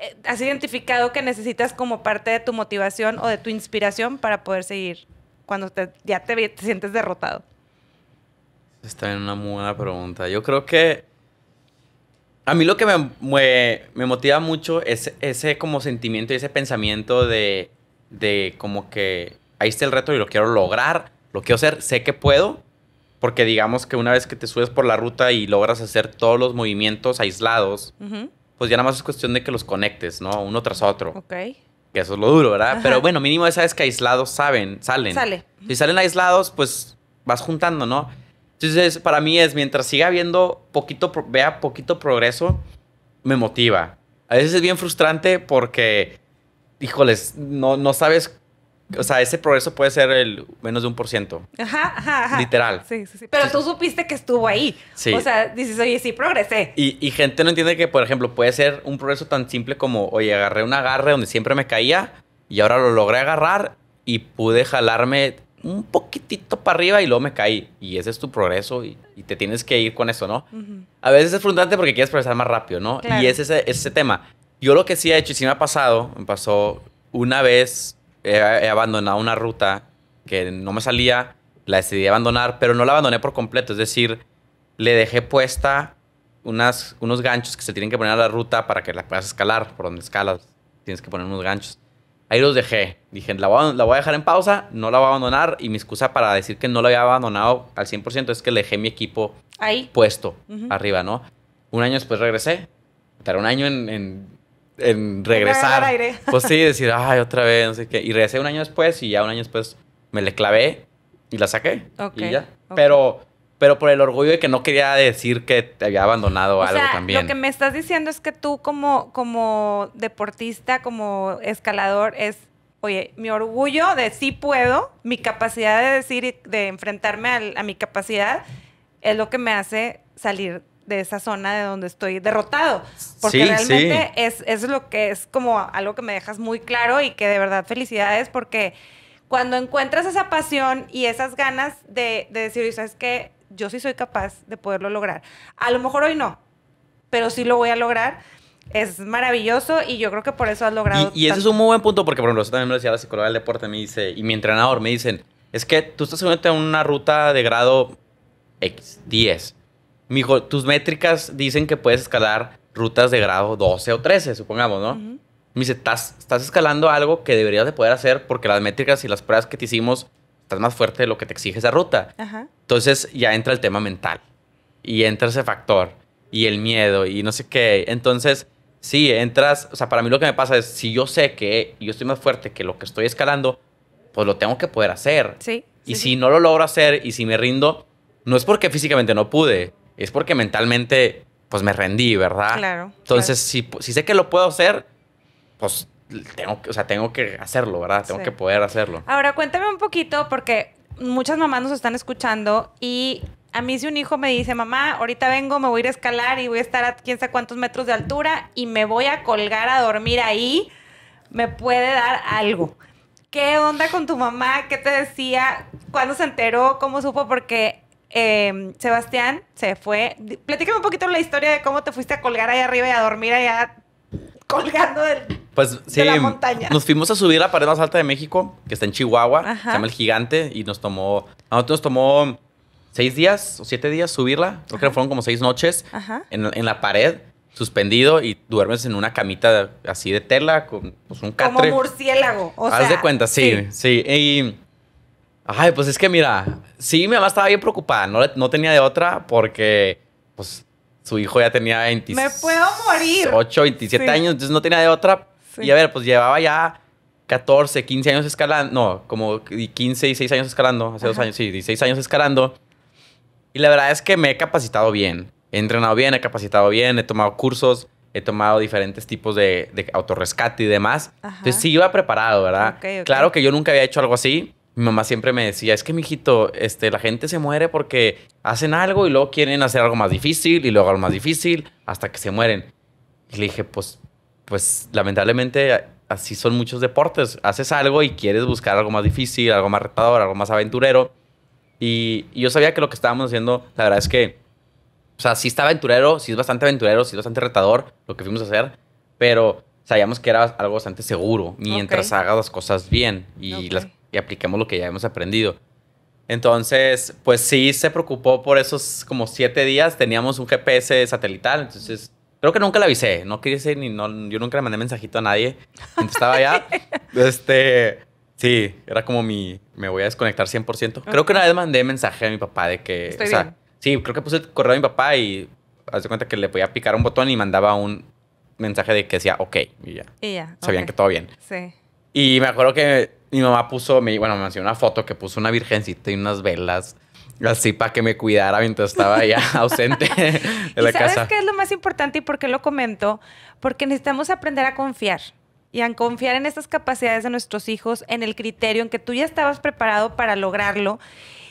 A: eh, has identificado que necesitas como parte de tu motivación o de tu inspiración para poder seguir cuando ya te, sientes derrotado?
B: Está en una muy buena pregunta. Yo creo que a mí lo que me, motiva mucho es ese como sentimiento y ese pensamiento de, de como que ahí está el reto y lo quiero lograr, lo quiero hacer, sé que puedo, porque digamos que una vez que te subes por la ruta y logras hacer todos los movimientos aislados, pues ya nada más es cuestión de que los conectes, ¿no? Uno tras otro. Ok.
C: Que
B: eso es lo duro, ¿verdad? Pero bueno, mínimo esa vez que aislados saben, salen. Sale. Si salen aislados, pues vas juntando, ¿no? Entonces, para mí es mientras siga habiendo poquito, vea poquito progreso, me motiva. A veces es bien frustrante porque, híjoles, no, no sabes o sea, ese progreso puede ser el menos de un por ciento.
A: Ajá, ajá, ajá. Literal. Sí, sí, sí. Pero tú supiste que estuvo ahí. Sí. O sea, dices, oye, sí, progresé.
B: Y, gente no entiende que, por ejemplo, puede ser un progreso tan simple como, oye, agarré un agarre donde siempre me caía y ahora lo logré agarrar y pude jalarme un poquitito para arriba y luego me caí. Y ese es tu progreso y, te tienes que ir con eso, ¿no? A veces es frustrante porque quieres progresar más rápido, ¿no? Y ese, es ese tema. Yo lo que sí he hecho y sí me ha pasado, me pasó una vez he, abandonado una ruta que no me salía, la decidí abandonar, pero no la abandoné por completo, es decir, le dejé puesta unas, unos ganchos que se tienen que poner a la ruta para que la puedas escalar, por donde escalas, tienes que poner unos ganchos. Ahí los dejé, dije, la voy, a, la voy a dejar en pausa, no la voy a abandonar y mi excusa para decir que no la había abandonado al 100% es que le dejé mi equipo Ahí. puesto arriba, ¿no? Un año después regresé, tardé un año en en regresar. Aire. Pues sí, decir, ay, otra vez, no sé qué. Y regresé un año después y ya un año después me le clavé y la saqué. y ya. Pero, pero por el orgullo de que no quería decir que te había abandonado o algo sea, también. Lo que
A: me estás diciendo es que tú como, como deportista, como escalador, es, oye, mi orgullo de sí puedo, mi capacidad de decir, de enfrentarme a, a mi capacidad, es lo que me hace salir de esa zona de donde estoy derrotado. Porque realmente Es, es lo que es como algo que me dejas muy claro y que de verdad felicidades porque cuando encuentras esa pasión y esas ganas de, de decir, ¿sabes que Yo sí soy capaz de poderlo lograr. A lo mejor hoy no, pero sí lo voy a lograr. Es maravilloso y yo creo que por eso has logrado. Y, ese es un
B: muy buen punto porque, por ejemplo, también me decía la psicóloga del deporte, me dice, y mi entrenador me dicen, es que tú estás en una ruta de grado X, 10 hijo tus métricas dicen que puedes escalar rutas de grado 12 o 13, supongamos, ¿no? Me dice, estás, estás escalando algo que deberías de poder hacer porque las métricas y las pruebas que te hicimos estás más fuerte de lo que te exige esa ruta. Entonces ya entra el tema mental y entra ese factor y el miedo y no sé qué. Entonces, sí, entras, o sea, para mí lo que me pasa es, si yo sé que yo estoy más fuerte que lo que estoy escalando, pues lo tengo que poder hacer. Y si no lo logro hacer y si me rindo, no es porque físicamente no pude, es porque mentalmente, pues me rendí, ¿verdad? Claro. Entonces, Si, sé que lo puedo hacer, pues tengo que, o sea, tengo que hacerlo, ¿verdad? Tengo que poder hacerlo.
A: Ahora, cuéntame un poquito, porque muchas mamás nos están escuchando y a mí si un hijo me dice, mamá, ahorita vengo, me voy a ir a escalar y voy a estar a quién sabe cuántos metros de altura y me voy a colgar a dormir ahí, me puede dar algo. ¿Qué onda con tu mamá? ¿Qué te decía? ¿Cuándo se enteró? ¿Cómo supo? Porque Em, Sebastián se fue. Platícame un poquito la historia de cómo te fuiste a colgar ahí arriba y a dormir allá
C: colgando del,
B: pues, de la montaña. Nos fuimos a subir a la pared más alta de México, que está en Chihuahua, se llama El Gigante, y nos tomó, a nosotros nos tomó seis días o siete días subirla, creo que fueron como seis noches en, la pared suspendido y duermes en una camita así de tela con pues, un catre. Como
A: murciélago. Haz de
B: cuenta, sí, sí, sí, Y. Ay, pues es que mira, sí, mi mamá estaba bien preocupada, no, no tenía de otra porque, pues, su hijo ya tenía 27. Me
A: puedo morir.
B: 8, 27 años, entonces no tenía de otra. Y a ver, pues llevaba ya 14, 15 años escalando, no, como 15, seis años escalando, hace dos años, sí, 16 años escalando. Y la verdad es que me he capacitado bien, he entrenado bien, he capacitado bien, he tomado cursos, he tomado diferentes tipos de, de autorrescate y demás. Entonces sí iba preparado, ¿verdad? Claro que yo nunca había hecho algo así mi mamá siempre me decía, es que, mijito, este, la gente se muere porque hacen algo y luego quieren hacer algo más difícil y luego algo más difícil hasta que se mueren. Y le dije, pues, pues lamentablemente así son muchos deportes. Haces algo y quieres buscar algo más difícil, algo más retador, algo más aventurero. Y, yo sabía que lo que estábamos haciendo, la verdad es que, o sea, sí está aventurero, sí es bastante aventurero, sí es bastante retador lo que fuimos a hacer, pero sabíamos que era algo bastante seguro mientras hagas las cosas bien y las y apliquemos lo que ya hemos aprendido. Entonces, pues sí se preocupó por esos como siete días. Teníamos un GPS satelital, entonces creo que nunca le avisé. No quería quise ni no, yo nunca le mandé mensajito a nadie. estaba allá. este, sí, era como mi, me voy a desconectar 100%. Creo que una vez mandé mensaje a mi papá de que, sí, creo que puse el correo a mi papá y Hace cuenta que le podía picar un botón y mandaba un mensaje de que decía, ok, y ya.
C: Y ya Sabían que todo bien. Sí.
B: Y me acuerdo que mi mamá puso, bueno, me enseñó una foto que puso una virgencita y unas velas. Así para que me cuidara mientras
A: estaba ya ausente
C: de ¿Y ¿sabes qué es
A: lo más importante y por qué lo comento? Porque necesitamos aprender a confiar y a confiar en estas capacidades de nuestros hijos, en el criterio, en que tú ya estabas preparado para lograrlo.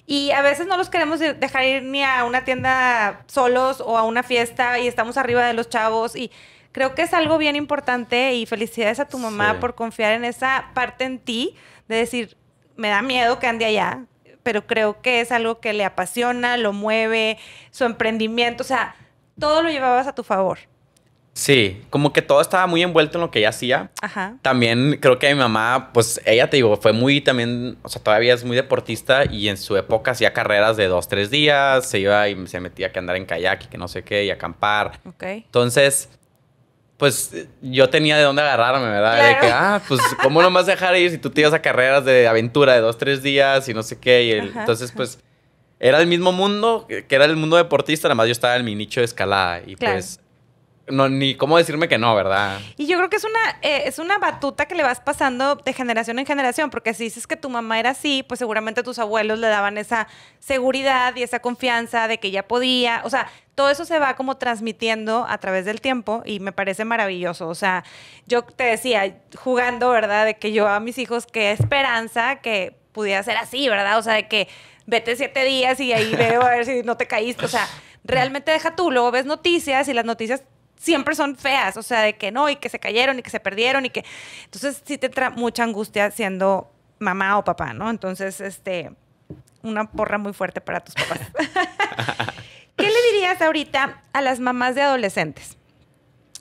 A: Y a veces no los queremos dejar ir ni a una tienda solos o a una fiesta y estamos arriba de los chavos y creo que es algo bien importante y felicidades a tu mamá por confiar en esa parte en ti decir, me da miedo que ande allá, pero creo que es algo que le apasiona, lo mueve, su emprendimiento, o sea, todo lo llevabas a tu favor.
B: Sí, como que todo estaba muy envuelto en lo que ella hacía. Ajá. También creo que mi mamá, pues ella te digo, fue muy también, o sea, todavía es muy deportista y en su época hacía carreras de dos, tres días, se iba y se metía que andar en kayak y que no sé qué y acampar. Ok. Entonces, pues yo tenía de dónde agarrarme, ¿verdad? De que, ah, pues, ¿cómo no vas a dejar ir si tú te a carreras de aventura de dos, tres días y no sé qué? Y entonces, pues, era el mismo mundo que era el mundo deportista, nada más yo estaba en mi nicho de escalada. Y pues, no, ni cómo decirme que no, ¿verdad?
A: Y yo creo que es una, eh, es una batuta que le vas pasando de generación en generación, porque si dices que tu mamá era así, pues seguramente tus abuelos le daban esa seguridad y esa confianza de que ya podía, o sea, todo eso se va como transmitiendo a través del tiempo y me parece maravilloso. O sea, yo te decía, jugando, ¿verdad? De que yo a mis hijos, qué esperanza que pudiera ser así, ¿verdad? O sea, de que vete siete días y ahí veo a ver si no te caíste. O sea, realmente deja tú, luego ves noticias y las noticias siempre son feas, o sea, de que no, y que se cayeron, y que se perdieron, y que... Entonces sí te entra mucha angustia siendo mamá o papá, ¿no? Entonces, este, una porra muy fuerte para tus papás. ¿Qué le dirías ahorita a las mamás de adolescentes?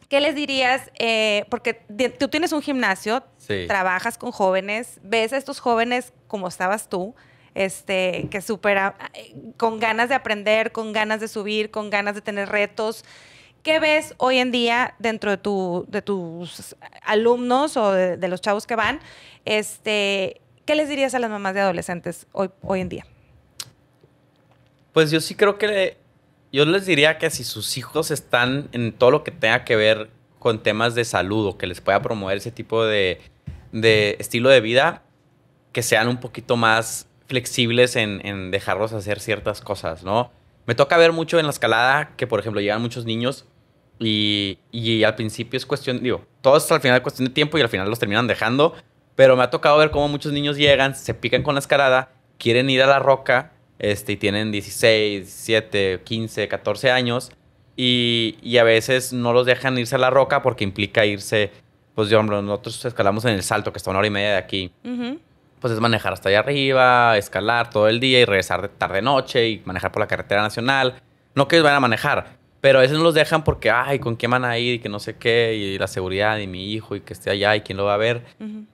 A: ¿Qué les dirías? Eh, porque tú tienes un gimnasio, trabajas con jóvenes, ves a estos jóvenes como estabas tú, este, que supera, eh, con ganas de aprender, con ganas de subir, con ganas de tener retos, ¿Qué ves hoy en día dentro de, de tus alumnos o de, los chavos que van? Este, ¿Qué les dirías a las mamás de adolescentes hoy, hoy en día?
B: Pues yo sí creo que yo les diría que si sus hijos están en todo lo que tenga que ver con temas de salud o que les pueda promover ese tipo de, estilo de vida, que sean un poquito más flexibles en, en dejarlos hacer ciertas cosas, ¿no? Me toca ver mucho en la escalada que, por ejemplo, llegan muchos niños y, al principio es cuestión, digo, todo es al final es cuestión de tiempo y al final los terminan dejando. Pero me ha tocado ver cómo muchos niños llegan, se pican con la escalada, quieren ir a la roca este, y tienen 16, 7, 15, 14 años. Y, a veces no los dejan irse a la roca porque implica irse, pues yo, nosotros escalamos en el salto, que está una hora y media de aquí. Pues es manejar hasta allá arriba, escalar todo el día y regresar de tarde-noche y manejar por la carretera nacional. No que van a manejar, pero a veces no los dejan porque, ay, ¿con quién van a ir? Y que no sé qué, y la seguridad, y mi hijo, y que esté allá, y quién lo va a ver.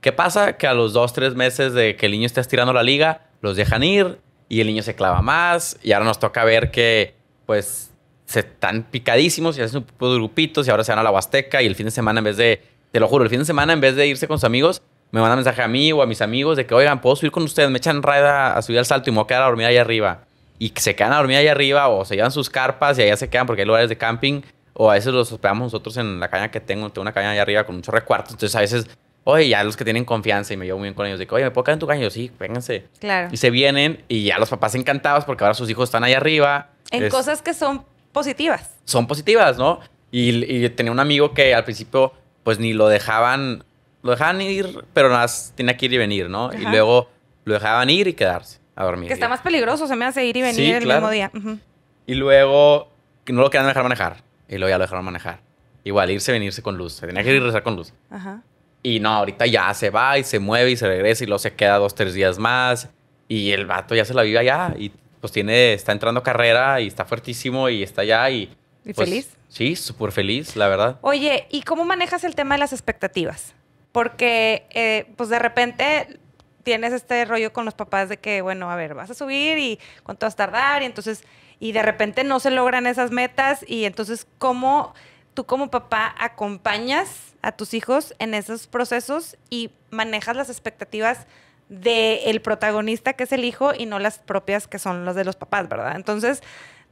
B: ¿Qué pasa? Que a los dos, tres meses de que el niño esté estirando la liga, los dejan ir, y el niño se clava más, y ahora nos toca ver que, pues, se están picadísimos, y hacen un de grupitos, y ahora se van a la Huasteca, y el fin de semana, en vez de, te lo juro, el fin de semana, en vez de irse con sus amigos, me mandan mensaje a mí o a mis amigos de que, oigan, puedo subir con ustedes, me echan raida a subir al salto y me voy a quedar a dormir ahí arriba y se quedan a dormir allá arriba o se llevan sus carpas y allá se quedan porque hay lugares de camping o a veces los hospedamos nosotros en la caña que tengo, tengo una caña allá arriba con muchos recuartos. entonces a veces, oye, ya los que tienen confianza y me llevo muy bien con ellos, digo, oye, ¿me puedo quedar en tu caña? yo, sí, vénganse. Claro. Y se vienen y ya los papás encantados porque ahora sus hijos están allá arriba. En cosas
A: que son positivas.
B: Son positivas, ¿no? Y, tenía un amigo que al principio pues ni lo dejaban, lo dejaban ir, pero nada, tenía que ir y venir, ¿no? Y luego lo dejaban ir y quedarse a dormir. Que está más
A: peligroso, se me hace ir y venir el mismo día.
B: Y luego no lo querían dejar manejar. Y luego ya lo dejaron manejar. Igual, irse, venirse con luz. Se tenía que ir y regresar con luz. Y no, ahorita ya se va y se mueve y se regresa y luego se queda dos, tres días más. Y el vato ya se la vive allá. Y pues tiene, está entrando carrera y está fuertísimo y está allá y. ¿Y pues, feliz? Sí, súper feliz, la verdad.
A: Oye, ¿y cómo manejas el tema de las expectativas? Porque, eh, pues de repente tienes este rollo con los papás de que, bueno, a ver, vas a subir y cuánto vas a tardar y entonces, y de repente no se logran esas metas y entonces, ¿cómo tú como papá acompañas a tus hijos en esos procesos y manejas las expectativas del protagonista que es el hijo y no las propias que son las de los papás, ¿verdad? Entonces,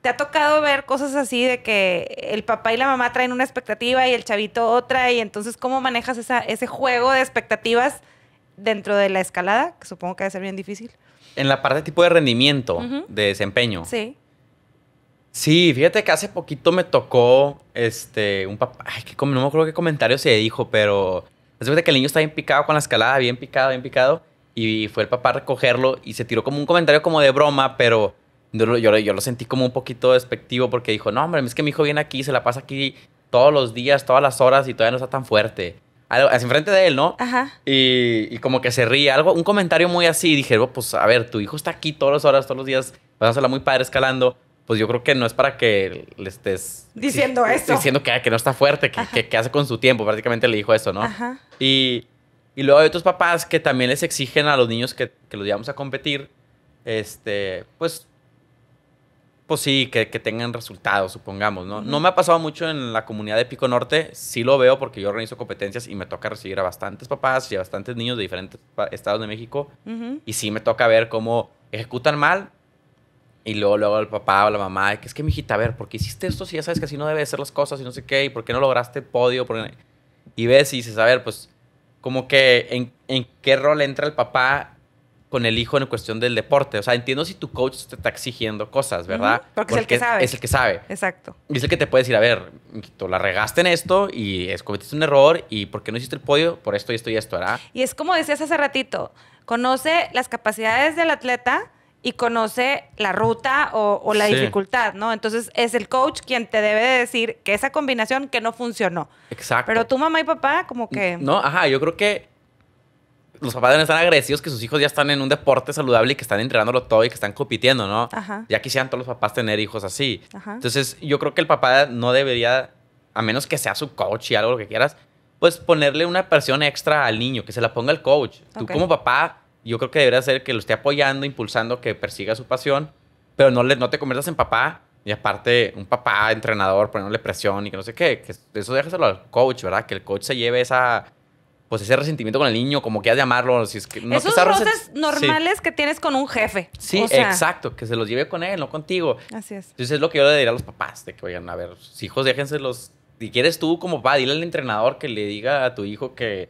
A: ¿te ha tocado ver cosas así de que el papá y la mamá traen una expectativa y el chavito otra y entonces cómo manejas ese juego de expectativas? dentro de la escalada, que supongo que debe ser bien difícil.
B: En la parte tipo de rendimiento, de desempeño. Sí. Sí, fíjate que hace poquito me tocó este un papá, ay, no me acuerdo qué comentario se dijo, pero después que el niño está bien picado con la escalada, bien picado, bien picado, y fue el papá a recogerlo y se tiró como un comentario como de broma, pero yo, yo, yo lo sentí como un poquito despectivo porque dijo, no, hombre, es que mi hijo viene aquí, se la pasa aquí todos los días, todas las horas y todavía no está tan fuerte. Algo, así enfrente de él, ¿no? Ajá. Y, y, como que se ríe, algo, un comentario muy así. Y dije, oh, pues a ver, tu hijo está aquí todas las horas, todos los días, a pasándola muy padre escalando. Pues yo creo que no es para que le estés
C: diciendo esto. eso. Diciendo
B: que, ah, que, no está fuerte, que, que, hace con su tiempo. Prácticamente le dijo eso, ¿no? Ajá. Y, y luego hay otros papás que también les exigen a los niños que, que los llevamos a competir, este, pues pues sí, que, tengan resultados, supongamos, ¿no? No me ha pasado mucho en la comunidad de Pico Norte, sí lo veo porque yo organizo competencias y me toca recibir a bastantes papás y a bastantes niños de diferentes estados de México y sí me toca ver cómo ejecutan mal y luego, luego el papá o la mamá, que es que mi hijita, a ver, ¿por qué hiciste esto si ya sabes que así no debe ser las cosas y no sé qué? ¿Y por qué no lograste podio? Y ves y dices, a ver, pues como que en, en qué rol entra el papá con el hijo en cuestión del deporte. O sea, entiendo si tu coach te está exigiendo cosas, ¿verdad? Porque, es el que sabe. Es el que sabe. Exacto. Y es el que te puede decir, a ver, tú la regaste en esto y cometiste un error y ¿por qué no hiciste el podio? Por esto y esto y esto, ¿verdad?
A: Y es como decías hace ratito, conoce las capacidades del atleta y conoce la ruta o, la dificultad, ¿no? Entonces es el coach quien te debe decir que esa combinación que no funcionó. Exacto. Pero tu mamá y papá como que... No,
B: ajá, yo creo que los papás deben estar agresivos que sus hijos ya están en un deporte saludable y que están entrenándolo todo y que están compitiendo, ¿no? Ya quisieran todos los papás tener hijos así. Entonces, yo creo que el papá no debería, a menos que sea su coach y algo lo que quieras, pues ponerle una presión extra al niño, que se la ponga el coach. Tú como papá, yo creo que debería ser que lo esté apoyando, impulsando, que persiga su pasión, pero no, le, no te conviertas en papá y aparte, un papá entrenador poniéndole presión y que no sé qué, que eso déjaselo al coach, ¿verdad? Que el coach se lleve esa, pues ese resentimiento con el niño, como quieras llamarlo, si es que no Esos roces normales
A: que tienes con un jefe. Sí, exacto,
B: que se los lleve con él, no contigo. Así es. Entonces es lo que yo le diría a los papás, de que oigan, a ver, hijos, déjense los. Si quieres tú como papá, dile al entrenador que le diga a tu hijo que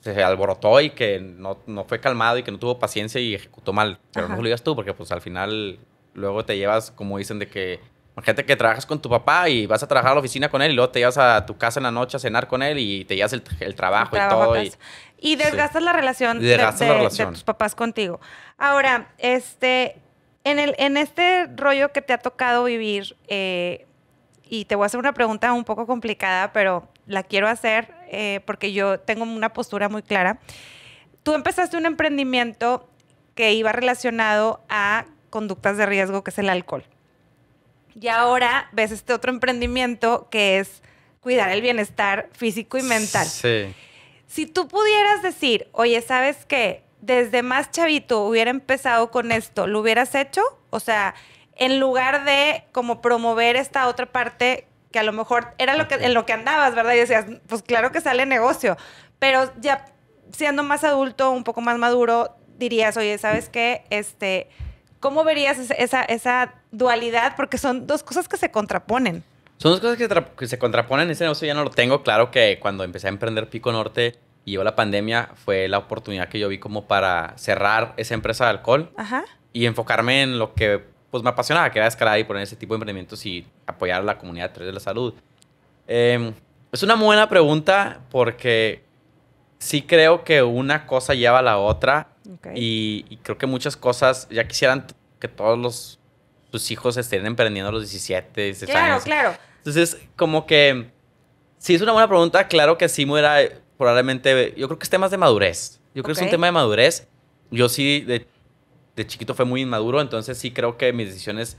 B: se alborotó y que no, fue calmado y que no tuvo paciencia y ejecutó mal. Pero no lo digas tú, porque pues al final luego te llevas, como dicen, de que Gente que trabajas con tu papá y vas a trabajar a la oficina con él y luego te llevas a tu casa en la noche a cenar con él y te llevas el, trabajo, y todo. Y, y, desgastas
A: la relación, de, tus papás contigo. Ahora, este, en, el, en este rollo que te ha tocado vivir, eh, y te voy a hacer una pregunta un poco complicada, pero la quiero hacer eh, porque yo tengo una postura muy clara. Tú empezaste un emprendimiento que iba relacionado a conductas de riesgo, que es el alcohol. Y ahora ves este otro emprendimiento que es cuidar el bienestar físico y mental. Sí. Si tú pudieras decir, oye, ¿sabes qué? Desde más chavito hubiera empezado con esto, ¿lo hubieras hecho? O sea, en lugar de como promover esta otra parte que a lo mejor era lo que, en lo que andabas, ¿verdad? Y decías, pues claro que sale negocio, pero ya siendo más adulto, un poco más maduro, dirías, oye, ¿sabes qué? Este, ¿Cómo verías esa, dualidad? Porque son dos cosas que se contraponen.
B: Son dos cosas que, se contraponen. Ese negocio ya no lo tengo. Claro que cuando empecé a emprender Pico Norte y yo la pandemia, fue la oportunidad que yo vi como para cerrar esa empresa de alcohol y enfocarme en lo que pues me apasionaba, que era escalar y poner ese tipo de emprendimientos y apoyar a la comunidad a de la salud. Em, es una buena pregunta porque sí creo que una cosa lleva a la otra y, creo que muchas cosas, ya quisieran que todos los, sus hijos estén emprendiendo a los 17, claro, Claro, Entonces, como que, si es una buena pregunta. Claro que sí, era eh, probablemente, yo creo que es temas de madurez. Yo creo que es un tema de madurez. Yo sí, de, chiquito fue muy inmaduro, entonces sí creo que mis decisiones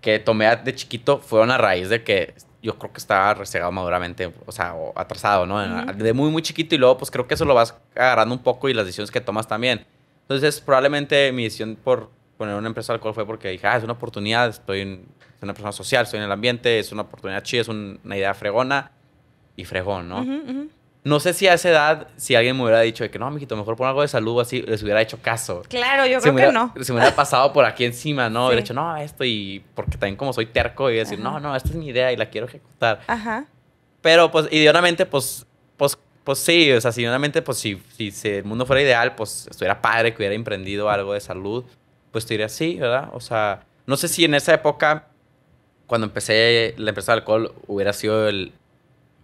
B: que tomé de chiquito fueron a raíz de que yo creo que estaba rezagado maduramente, o sea, o atrasado, ¿no? De muy, muy chiquito y luego pues creo que eso lo vas agarrando un poco y las decisiones que tomas también. Entonces, probablemente mi decisión por poner una empresa de alcohol fue porque dije, ah, es una oportunidad, estoy en, soy una persona social, estoy en el ambiente, es una oportunidad chida, es una idea fregona y fregón, ¿no? No sé si a esa edad, si alguien me hubiera dicho que no, mijito, mejor pon algo de salud así, les hubiera hecho caso.
A: Claro, yo creo que no. Se me hubiera
B: pasado por aquí encima, ¿no? le Hubiera dicho, no, esto, y porque también como soy terco, y decir, no, no, esta es mi idea y la quiero ejecutar. Ajá. Pero pues, idealmente, pues pues sí, o sea, realmente, pues si, si, el mundo fuera ideal, pues estuviera padre que hubiera emprendido algo de salud, pues te diría así, ¿verdad? O sea, no sé si en esa época, cuando empecé la empresa de alcohol, hubiera sido el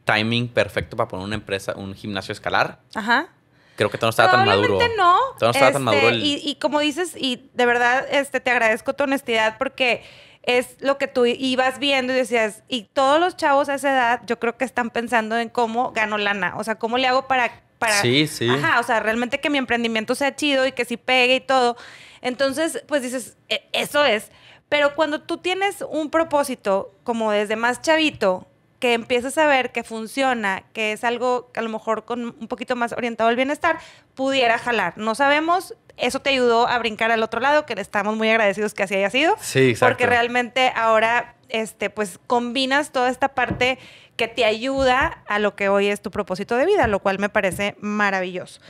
B: timing perfecto para poner una empresa, un gimnasio escalar. Ajá creo que todo no estaba tan maduro. no. Todo no estaba tan maduro. Y,
A: como dices, y de verdad este, te agradezco tu honestidad porque es lo que tú ibas viendo y decías, y todos los chavos a esa edad yo creo que están pensando en cómo gano lana, o sea, cómo le hago para... para sí, sí. Ajá, o sea, realmente que mi emprendimiento sea chido y que sí pegue y todo. Entonces, pues dices, e, eso es. Pero cuando tú tienes un propósito, como desde más chavito, que empieces a ver que funciona, que es algo que a lo mejor con un poquito más orientado al bienestar, pudiera jalar. No sabemos, eso te ayudó a brincar al otro lado, que estamos muy agradecidos que así haya sido. Sí, exacto. Porque realmente ahora, este, pues combinas toda esta parte que te ayuda a lo que hoy es tu propósito de vida, lo cual me parece maravilloso.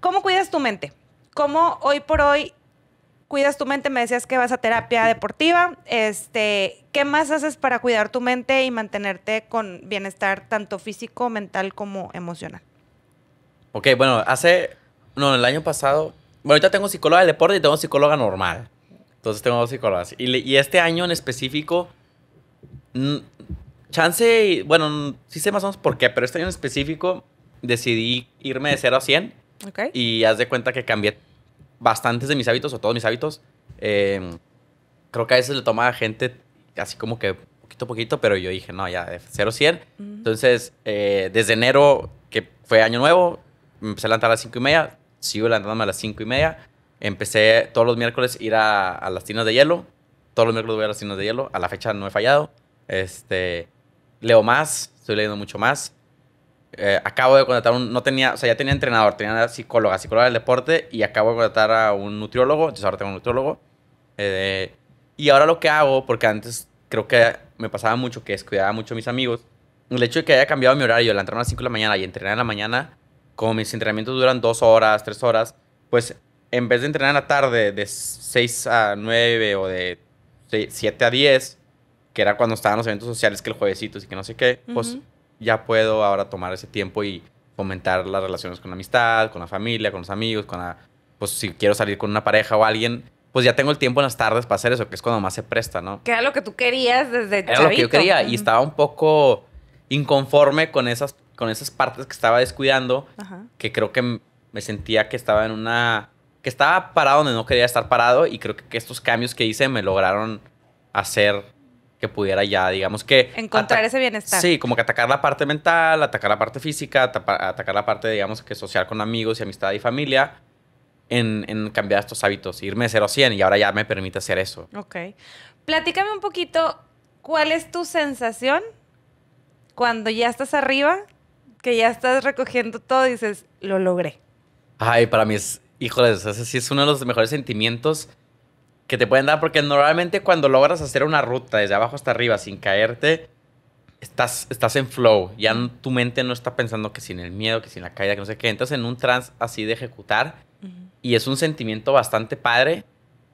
A: ¿Cómo cuidas tu mente? ¿Cómo hoy por hoy cuidas tu mente, me decías que vas a terapia deportiva, este, ¿qué más haces para cuidar tu mente y mantenerte con bienestar tanto físico, mental como emocional?
B: Ok, bueno, hace, no, el año pasado, bueno, ahorita tengo psicóloga de deporte y tengo psicóloga normal, entonces tengo dos psicólogas, y, este año en específico, chance, bueno, sí sé más o menos por qué, pero este año en específico decidí irme de 0 a 100 okay. y haz de cuenta que cambié bastantes de mis hábitos, o todos mis hábitos, em, creo que a veces le tomaba gente así como que poquito a poquito, pero yo dije, no, ya, de 0 100. Entonces, eh, desde enero, que fue año nuevo, me empecé a levantar a las 5 y media, sigo levantándome a las 5 y media. Empecé todos los miércoles a ir a, las tiendas de hielo. Todos los miércoles voy a las tiendas de hielo. A la fecha no he fallado. Este, leo más, estoy leyendo mucho más. Eh, acabo de contratar un, no tenía, o sea, ya tenía entrenador, tenía psicóloga, psicóloga del deporte y acabo de contratar a un nutriólogo, entonces ahora tengo un nutriólogo. Eh, y ahora lo que hago, porque antes creo que me pasaba mucho que descuidaba mucho a mis amigos, el hecho de que haya cambiado mi horario, la entrenar a las 5 de la mañana y entrenar en la mañana, como mis entrenamientos duran 2 horas, 3 horas, pues en vez de entrenar en la tarde de 6 a 9 o de 7 a 10, que era cuando estaban los eventos sociales, que el juevesito y que no sé qué, pues ya puedo ahora tomar ese tiempo y fomentar las relaciones con la amistad, con la familia, con los amigos, con la, pues si quiero salir con una pareja o alguien, pues ya tengo el tiempo en las tardes para hacer eso, que es cuando más se presta, ¿no?
A: Que era lo que tú querías desde Era lo que yo quería y estaba
B: un poco inconforme con esas, con esas partes que estaba descuidando, que creo que me sentía que estaba en una... que estaba parado donde no quería estar parado y creo que estos cambios que hice me lograron hacer que pudiera ya, digamos que... Encontrar ese bienestar. Sí, como que atacar la parte mental, atacar la parte física, atacar la parte, digamos, que social con amigos y amistad y familia, en, en, cambiar estos hábitos, irme de 0 a 100 y ahora ya me permite hacer eso.
A: Ok. Platícame un poquito, ¿cuál es tu sensación cuando ya estás arriba, que ya estás recogiendo todo y dices, lo logré?
B: Ay, para mí es, híjoles, ese sí es uno de los mejores sentimientos que te pueden dar, porque normalmente cuando logras hacer una ruta desde abajo hasta arriba sin caerte, estás, estás en flow, ya tu mente no está pensando que sin el miedo, que sin la caída, que no sé qué, entras en un trance así de ejecutar y es un sentimiento bastante padre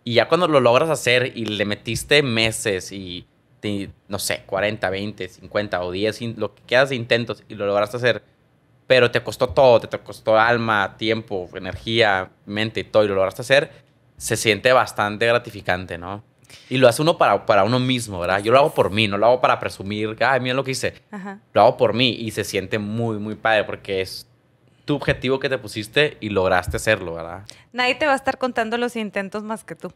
B: y ya cuando lo logras hacer y le metiste meses y, no sé, 40, 20, 50 o 10, lo que quedas de intentos y lo logras hacer, pero te costó todo, te, te costó alma, tiempo, energía, mente y todo y lo lograste hacer se siente bastante gratificante, ¿no? Y lo hace uno para, para uno mismo, ¿verdad? Yo lo hago por mí, no lo hago para presumir, ay, mira lo que hice. Lo hago por mí y se siente muy, muy padre porque es tu objetivo que te pusiste y lograste hacerlo, ¿verdad?
A: Nadie te va a estar contando los intentos más que tú.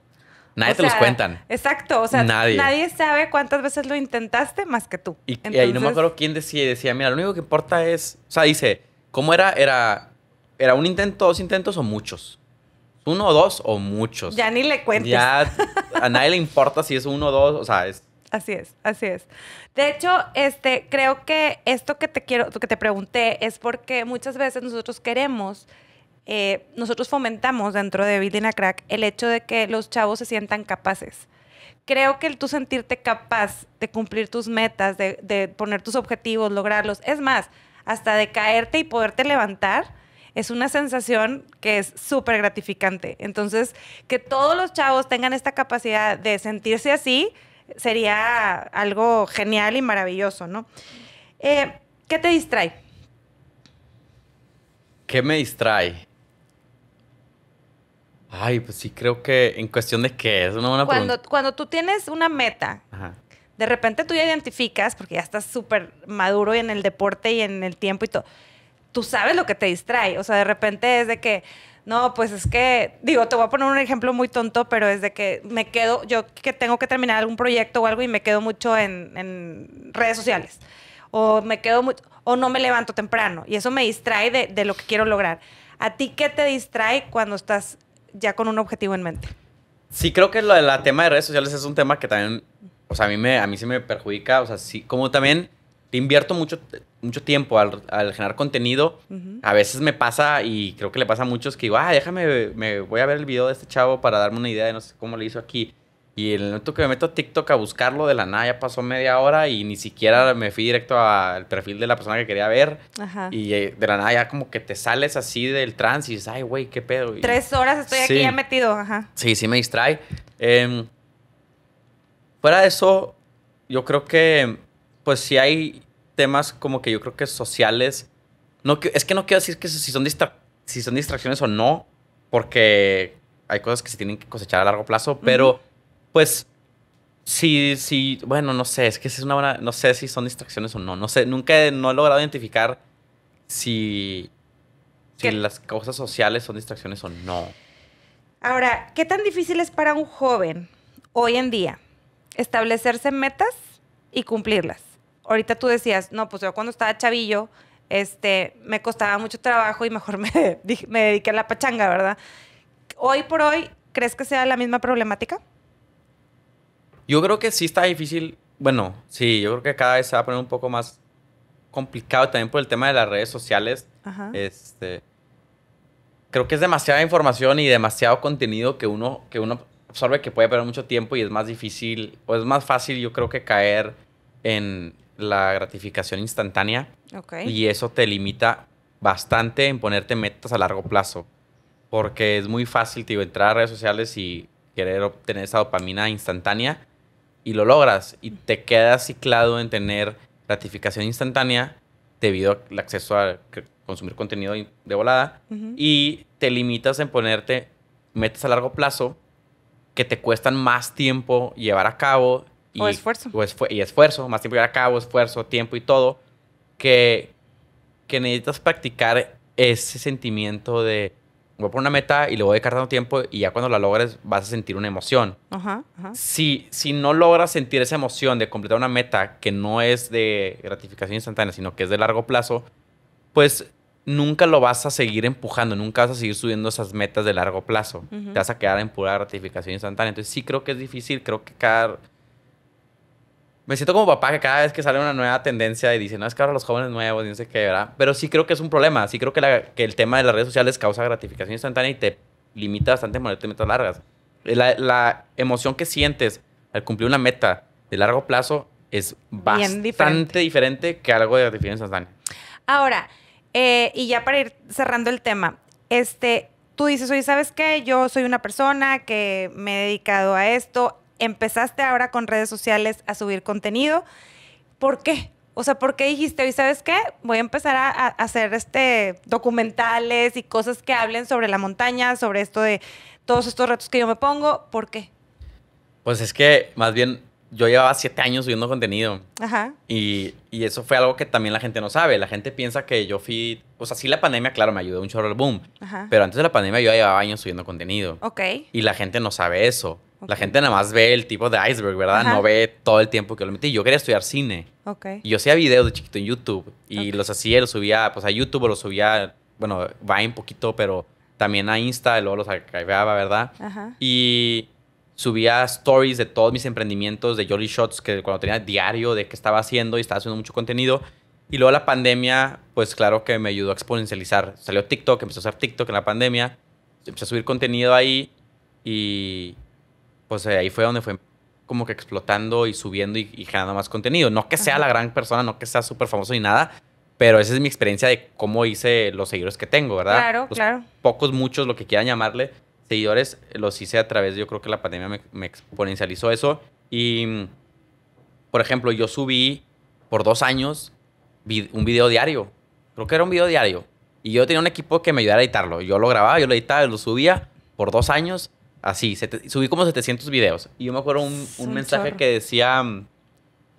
B: Nadie te los cuentan.
A: Exacto, o sea, nadie. nadie. sabe cuántas veces lo intentaste más que tú. Y, ahí no me acuerdo
B: quién decía, decía, mira, lo único que importa es, o sea, dice, ¿cómo era? Era, era un intento, dos intentos o muchos. Uno o dos o muchos. Ya ni le cuentes. Ya a nadie le importa si es uno o dos, o sea,
A: Así es, así es. De hecho, este, creo que esto que te quiero, que te pregunté, es porque muchas veces nosotros queremos, eh, nosotros fomentamos dentro de Building a Crack el hecho de que los chavos se sientan capaces creo que el tú sentirte capaz de cumplir tus metas, de, de, poner tus objetivos, lograrlos, es más, hasta de caerte y poderte levantar, es una sensación que es súper gratificante. Entonces, que todos los chavos tengan esta capacidad de sentirse así sería algo genial y maravilloso, ¿no? Eh, ¿Qué te distrae?
B: ¿Qué me distrae? Ay, pues sí, creo que en cuestión de qué es una buena cuando, pregunta.
A: Cuando tú tienes una meta, de repente tú ya identificas, porque ya estás súper maduro y en el deporte y en el tiempo y todo tú sabes lo que te distrae. O sea, de repente es de que, no, pues es que, digo, te voy a poner un ejemplo muy tonto, pero es de que me quedo, yo que tengo que terminar algún proyecto o algo y me quedo mucho en, redes sociales. O me quedo mucho, o no me levanto temprano. Y eso me distrae de, lo que quiero lograr. ¿A ti qué te distrae cuando estás ya con un objetivo en mente?
B: Sí, creo que lo la tema de redes sociales es un tema que también, o sea, a mí, me, a mí se me perjudica, o sea, sí, como también invierto mucho mucho tiempo al, generar contenido, a veces me pasa, y creo que le pasa a muchos, que digo, ah, déjame, me voy a ver el video de este chavo para darme una idea de no sé cómo le hizo aquí. Y el momento que me meto a TikTok a buscarlo de la nada, ya pasó media hora y ni siquiera me fui directo al perfil de la persona que quería ver. Y eh, de la nada ya como que te sales así del trance y dices, ay, güey, qué pedo. Tres horas estoy aquí ya
A: metido,
C: ajá.
B: Sí, sí me distrae. Em, fuera de eso, yo creo que, pues si hay temas como que yo creo que sociales. No, es que no quiero decir que si son, si son distracciones o no, porque hay cosas que se tienen que cosechar a largo plazo, pero pues sí, sí, bueno, no sé, es que es una buena, no sé si son distracciones o no, no sé, nunca no he logrado identificar si, si las cosas sociales son distracciones o no.
A: Ahora, ¿qué tan difícil es para un joven hoy en día establecerse metas y cumplirlas? ahorita tú decías, no, pues yo cuando estaba chavillo, este, me costaba mucho trabajo y mejor me, me dediqué a la pachanga, ¿verdad? Hoy por hoy, ¿crees que sea la misma problemática?
B: Yo creo que sí está difícil. Bueno, sí, yo creo que cada vez se va a poner un poco más complicado también por el tema de las redes sociales. Este, creo que es demasiada información y demasiado contenido que uno, que uno absorbe que puede perder mucho tiempo y es más difícil o es más fácil yo creo que caer en, la gratificación instantánea. Y eso te limita bastante en ponerte metas a largo plazo. Porque es muy fácil, te entrar a redes sociales y querer obtener esa dopamina instantánea y lo logras. Y te quedas ciclado en tener gratificación instantánea debido al acceso a consumir contenido de volada. Y te limitas en ponerte metas a largo plazo que te cuestan más tiempo llevar a cabo o esfuerzo. y esfuerzo, más tiempo llevar a cabo, esfuerzo, tiempo y todo, que, que necesitas practicar ese sentimiento de voy por una meta y le voy descartando tiempo y ya cuando la logres vas a sentir una emoción. Ajá, Si, si no logras sentir esa emoción de completar una meta que no es de gratificación instantánea, sino que es de largo plazo, pues nunca lo vas a seguir empujando, nunca vas a seguir subiendo esas metas de largo plazo. Te vas a quedar en pura gratificación instantánea. Entonces sí creo que es difícil, creo que cada me siento como papá que cada vez que sale una nueva tendencia y dice, no, es que ahora los jóvenes nuevos y no sé qué, ¿verdad? Pero sí creo que es un problema. Sí creo que, la, que el tema de las redes sociales causa gratificación instantánea y te limita bastante en ponerte metas largas. Eh, la, la, emoción que sientes al cumplir una meta de largo plazo es bastante diferente. que algo de gratificación instantánea.
A: Ahora, eh, y ya para ir cerrando el tema, este, tú dices, oye, ¿sabes qué? Yo soy una persona que me he dedicado a esto, empezaste ahora con redes sociales a subir contenido. ¿Por qué? O sea, ¿por qué dijiste, hoy sabes qué? Voy a empezar a, hacer este documentales y cosas que hablen sobre la montaña, sobre esto de todos estos retos que yo me pongo. ¿Por qué?
B: Pues es que más bien yo llevaba siete años subiendo contenido. Ajá. Y, eso fue algo que también la gente no sabe. La gente piensa que yo fui. O sea, sí, la pandemia, claro, me ayudó un chorro al boom. Ajá. Pero antes de la pandemia yo ya llevaba años subiendo contenido. Ok. Y la gente no sabe eso. La gente nada más ve el tipo de iceberg, ¿verdad? No ve todo el tiempo que lo metí. Yo quería estudiar cine. Ok. Y yo hacía videos de chiquito en YouTube. Y los hacía, los subía, pues a YouTube los subía, bueno, va un poquito, pero también a Insta, y luego los acabeaba, ¿verdad? Ajá. Y subía stories de todos mis emprendimientos, de Jolly Shots, que cuando tenía diario, de qué estaba haciendo y estaba haciendo mucho contenido. Y luego la pandemia, pues claro que me ayudó a exponencializar. Salió TikTok, empezó a usar TikTok en la pandemia, empecé a subir contenido ahí y pues eh, ahí fue donde fue como que explotando y subiendo y, generando más contenido. No que sea la gran persona, no que sea súper famoso ni nada, pero esa es mi experiencia de cómo hice los seguidores que tengo, ¿verdad? Claro, claro. Pocos, muchos, lo que quieran llamarle, seguidores, los hice a través, yo creo que la pandemia me, exponencializó eso. Y, por ejemplo, yo subí por dos años un video diario. Creo que era un video diario. Y yo tenía un equipo que me ayudara a editarlo. Yo lo grababa, yo lo editaba, lo subía por dos años Así, subí como 700 videos. Y yo me acuerdo un, un mensaje que decía, mm,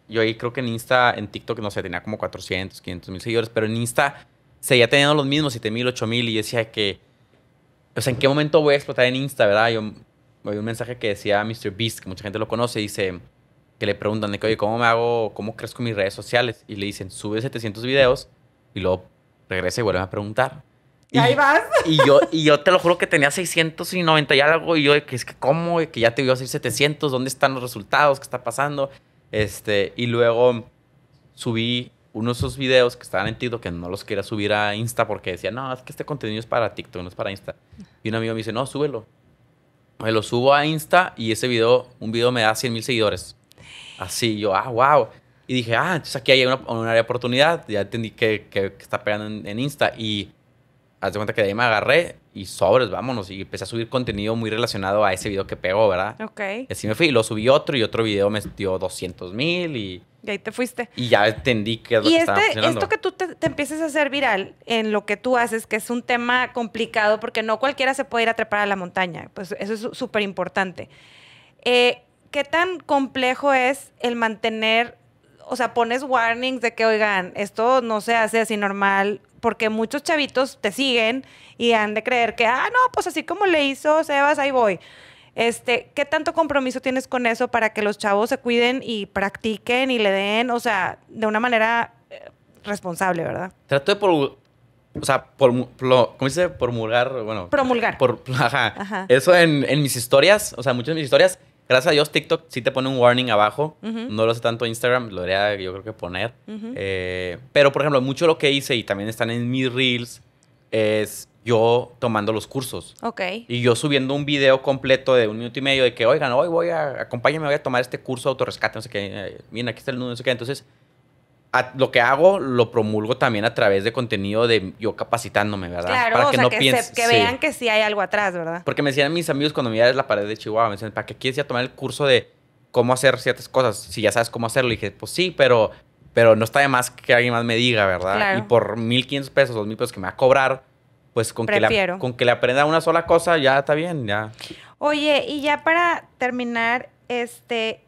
B: yo ahí creo que en Insta, en TikTok, no sé, tenía como 400, 500 mil seguidores, pero en Insta seguía teniendo los mismos, 7 mil, mil, y decía que, o sea, ¿en qué momento voy a explotar en Insta, verdad? Yo, voy un mensaje que decía Mr. Beast, que mucha gente lo conoce, dice, que le preguntan, de que, oye, ¿cómo me hago, cómo crezco mis redes sociales? Y le dicen, sube 700 videos y luego regresa y vuelve a preguntar. Y, ahí vas. Y yo, y yo te lo juro que tenía 690 y algo. Y yo, que es que, ¿cómo? Que ya te iba a 700. ¿Dónde están los resultados? ¿Qué está pasando? Este, y luego subí uno de esos videos que estaban en TikTok que no los quería subir a Insta porque decía, no, es que este contenido es para TikTok, no es para Insta. Y un amigo me dice, no, súbelo. Me lo subo a Insta y ese video, un video me da 100 mil seguidores. Así, yo, ah, wow. Y dije, ah, entonces aquí hay una, una oportunidad. Ya entendí que, que, está pegando en, en Insta. Y Hazte cuenta que de ahí me agarré y sobres, vámonos. Y empecé a subir contenido muy relacionado a ese video que pegó, ¿verdad?
C: Ok. Y así
B: me fui. Y lo subí otro y otro video me dio 200 mil y...
A: Y ahí te fuiste. Y
B: ya entendí que es lo y este, esto que
A: tú te, empieces a hacer viral en lo que tú haces, que es un tema complicado porque no cualquiera se puede ir a trepar a la montaña. Pues eso es súper importante. Eh, ¿Qué tan complejo es el mantener o sea, pones warnings de que, oigan, esto no se hace así normal, porque muchos chavitos te siguen y han de creer que, ah, no, pues así como le hizo Sebas, ahí voy. Este, ¿qué tanto compromiso tienes con eso para que los chavos se cuiden y practiquen y le den, o sea, de una manera eh, responsable, ¿verdad?
B: Trato de por, o sea, por, ¿cómo dice? Promulgar, bueno. Promulgar. Por, ajá. Eso en, en mis historias, o sea, muchas de mis historias Gracias a Dios, TikTok sí te pone un warning abajo. No lo hace tanto Instagram, lo debería yo creo que poner. Eh, pero, por ejemplo, mucho lo que hice y también están en mis reels es yo tomando los cursos. Ok. Y yo subiendo un video completo de un minuto y medio de que, oigan, hoy voy a, acompáñame, voy a tomar este curso de autorrescate, no sé qué, eh, aquí está el nudo, no sé qué. Entonces, lo que hago lo promulgo también a través de contenido de yo capacitándome, ¿verdad? Claro, para que no que, vean
A: que sí hay algo atrás, ¿verdad? Porque
B: me decían mis amigos cuando miras la pared de Chihuahua, me decían, ¿para qué quieres ya tomar el curso de cómo hacer ciertas cosas? Si ya sabes cómo hacerlo. Y dije, pues sí, pero, pero no está de más que alguien más me diga, ¿verdad? Y por 1.500 pesos, 2.000 pesos que me va a cobrar, pues con que, le, con que le aprenda una sola cosa ya está bien, ya.
A: Oye, y ya para terminar, este,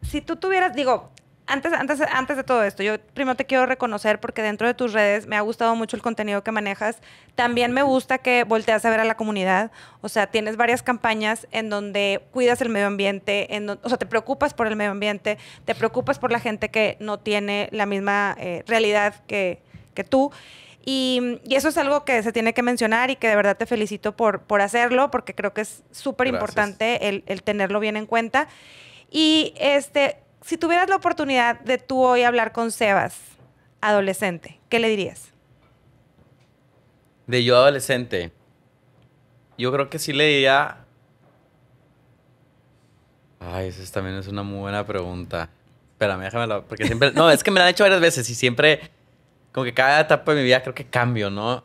A: si tú tuvieras, digo, antes, antes, antes de todo esto, yo primero te quiero reconocer porque dentro de tus redes me ha gustado mucho el contenido que manejas. También me gusta que volteas a ver a la comunidad. O sea, tienes varias campañas en donde cuidas el medio ambiente, en o sea, te preocupas por el medio ambiente, te preocupas por la gente que no tiene la misma eh, realidad que, que tú. Y, eso es algo que se tiene que mencionar y que de verdad te felicito por, por hacerlo, porque creo que es súper importante el, el, tenerlo bien en cuenta. Y este, si tuvieras la oportunidad de tú hoy hablar con Sebas, adolescente, ¿qué le dirías?
B: De yo adolescente. Yo creo que sí le diría. Ay, esa también es una muy buena pregunta. Espérame, déjamelo. Porque siempre. No, es que me la han hecho varias veces y siempre. Como que cada etapa de mi vida creo que cambio, ¿no?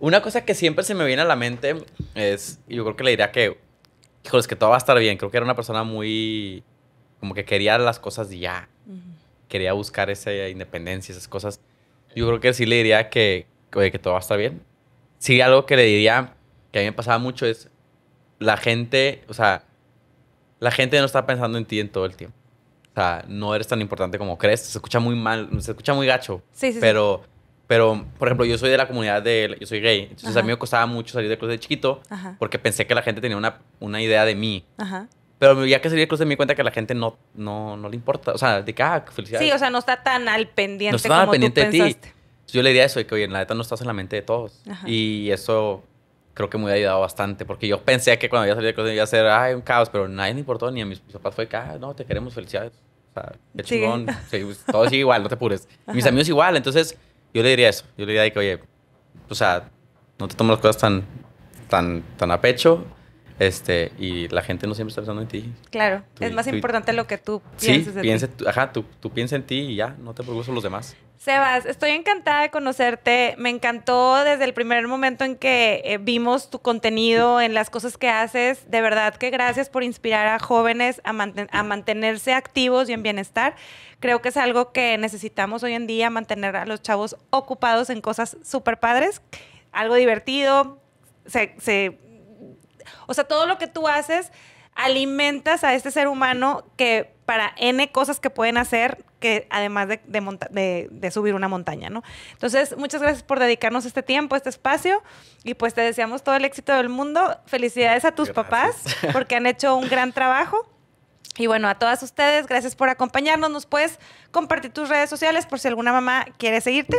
B: Una cosa que siempre se me viene a la mente es. Yo creo que le diría que. Híjole, que todo va a estar bien. Creo que era una persona muy como que quería las cosas ya. Quería buscar esa independencia, esas cosas. Yo creo que sí le diría que, que todo va a estar bien. Sí, algo que le diría que a mí me pasaba mucho es la gente, o sea, la gente no está pensando en ti en todo el tiempo. O sea, no eres tan importante como crees. Se escucha muy mal, se escucha muy gacho. Sí, sí. Pero, sí. pero por ejemplo, yo soy de la comunidad de. Yo soy gay. Entonces a mí me costaba mucho salir de clase de chiquito porque pensé que la gente tenía una, una idea de mí. Ajá. Pero ya que salí de cruce me di cuenta que a la gente no, no, no le importa. O sea, de que, ah, felicidades. Sí, o
A: sea, no está tan al pendiente no está como pendiente tú de ti.
B: Yo le diría eso, de que, oye, en la neta no estás en la mente de todos. Y eso creo que me hubiera ayudado bastante, porque yo pensé que cuando ya salí del cruce iba a ser, ay, un caos, pero nadie le importó, ni a mis papás fue, ah, no, te queremos, felicidades. O sea, qué chingón. Pues, todo sigue igual, no te apures. Mis amigos igual, entonces yo le diría eso. Yo le diría que, oye, o sea, no te tomes las cosas tan, tan, tan a pecho este, y la gente no siempre está pensando en ti.
A: Claro, es más importante lo que tú pienses sí,
B: ti. Ajá, tú, tú piensa en ti y ya, no te preocupes los demás.
A: Sebas, estoy encantada de conocerte. Me encantó desde el primer momento en que eh, vimos tu contenido, en las cosas que haces. De verdad que gracias por inspirar a jóvenes a, a mantenerse activos y en bienestar. Creo que es algo que necesitamos hoy en día, mantener a los chavos ocupados en cosas súper padres, algo divertido, se, o sea, todo lo que tú haces alimentas a este ser humano que para N cosas que pueden hacer, que además de, de, de, subir una montaña, ¿no? Entonces, muchas gracias por dedicarnos este tiempo, este espacio, y pues te deseamos todo el éxito del mundo. Felicidades a tus papás, porque han hecho un gran trabajo. Y bueno, a todas ustedes, gracias por acompañarnos. ¿Nos puedes compartir tus redes sociales por si alguna mamá quiere seguirte?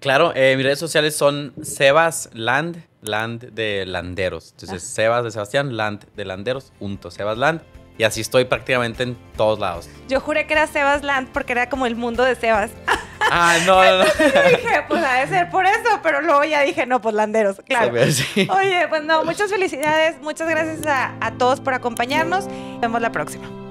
B: Claro, eh, mis redes sociales son Sebas Land Land de Landeros. Entonces, ah. Sebas de Sebastián, Land de Landeros, junto. Sebas Land. Y así estoy prácticamente en todos lados.
A: Yo juré que era Sebas Land porque era como el mundo de Sebas.
B: Ah, no, no,
A: dije, pues ha ser por eso, pero luego ya dije, no, pues landeros, claro. Oye, pues no, muchas felicidades, muchas gracias a, a todos por acompañarnos. Nos vemos la próxima.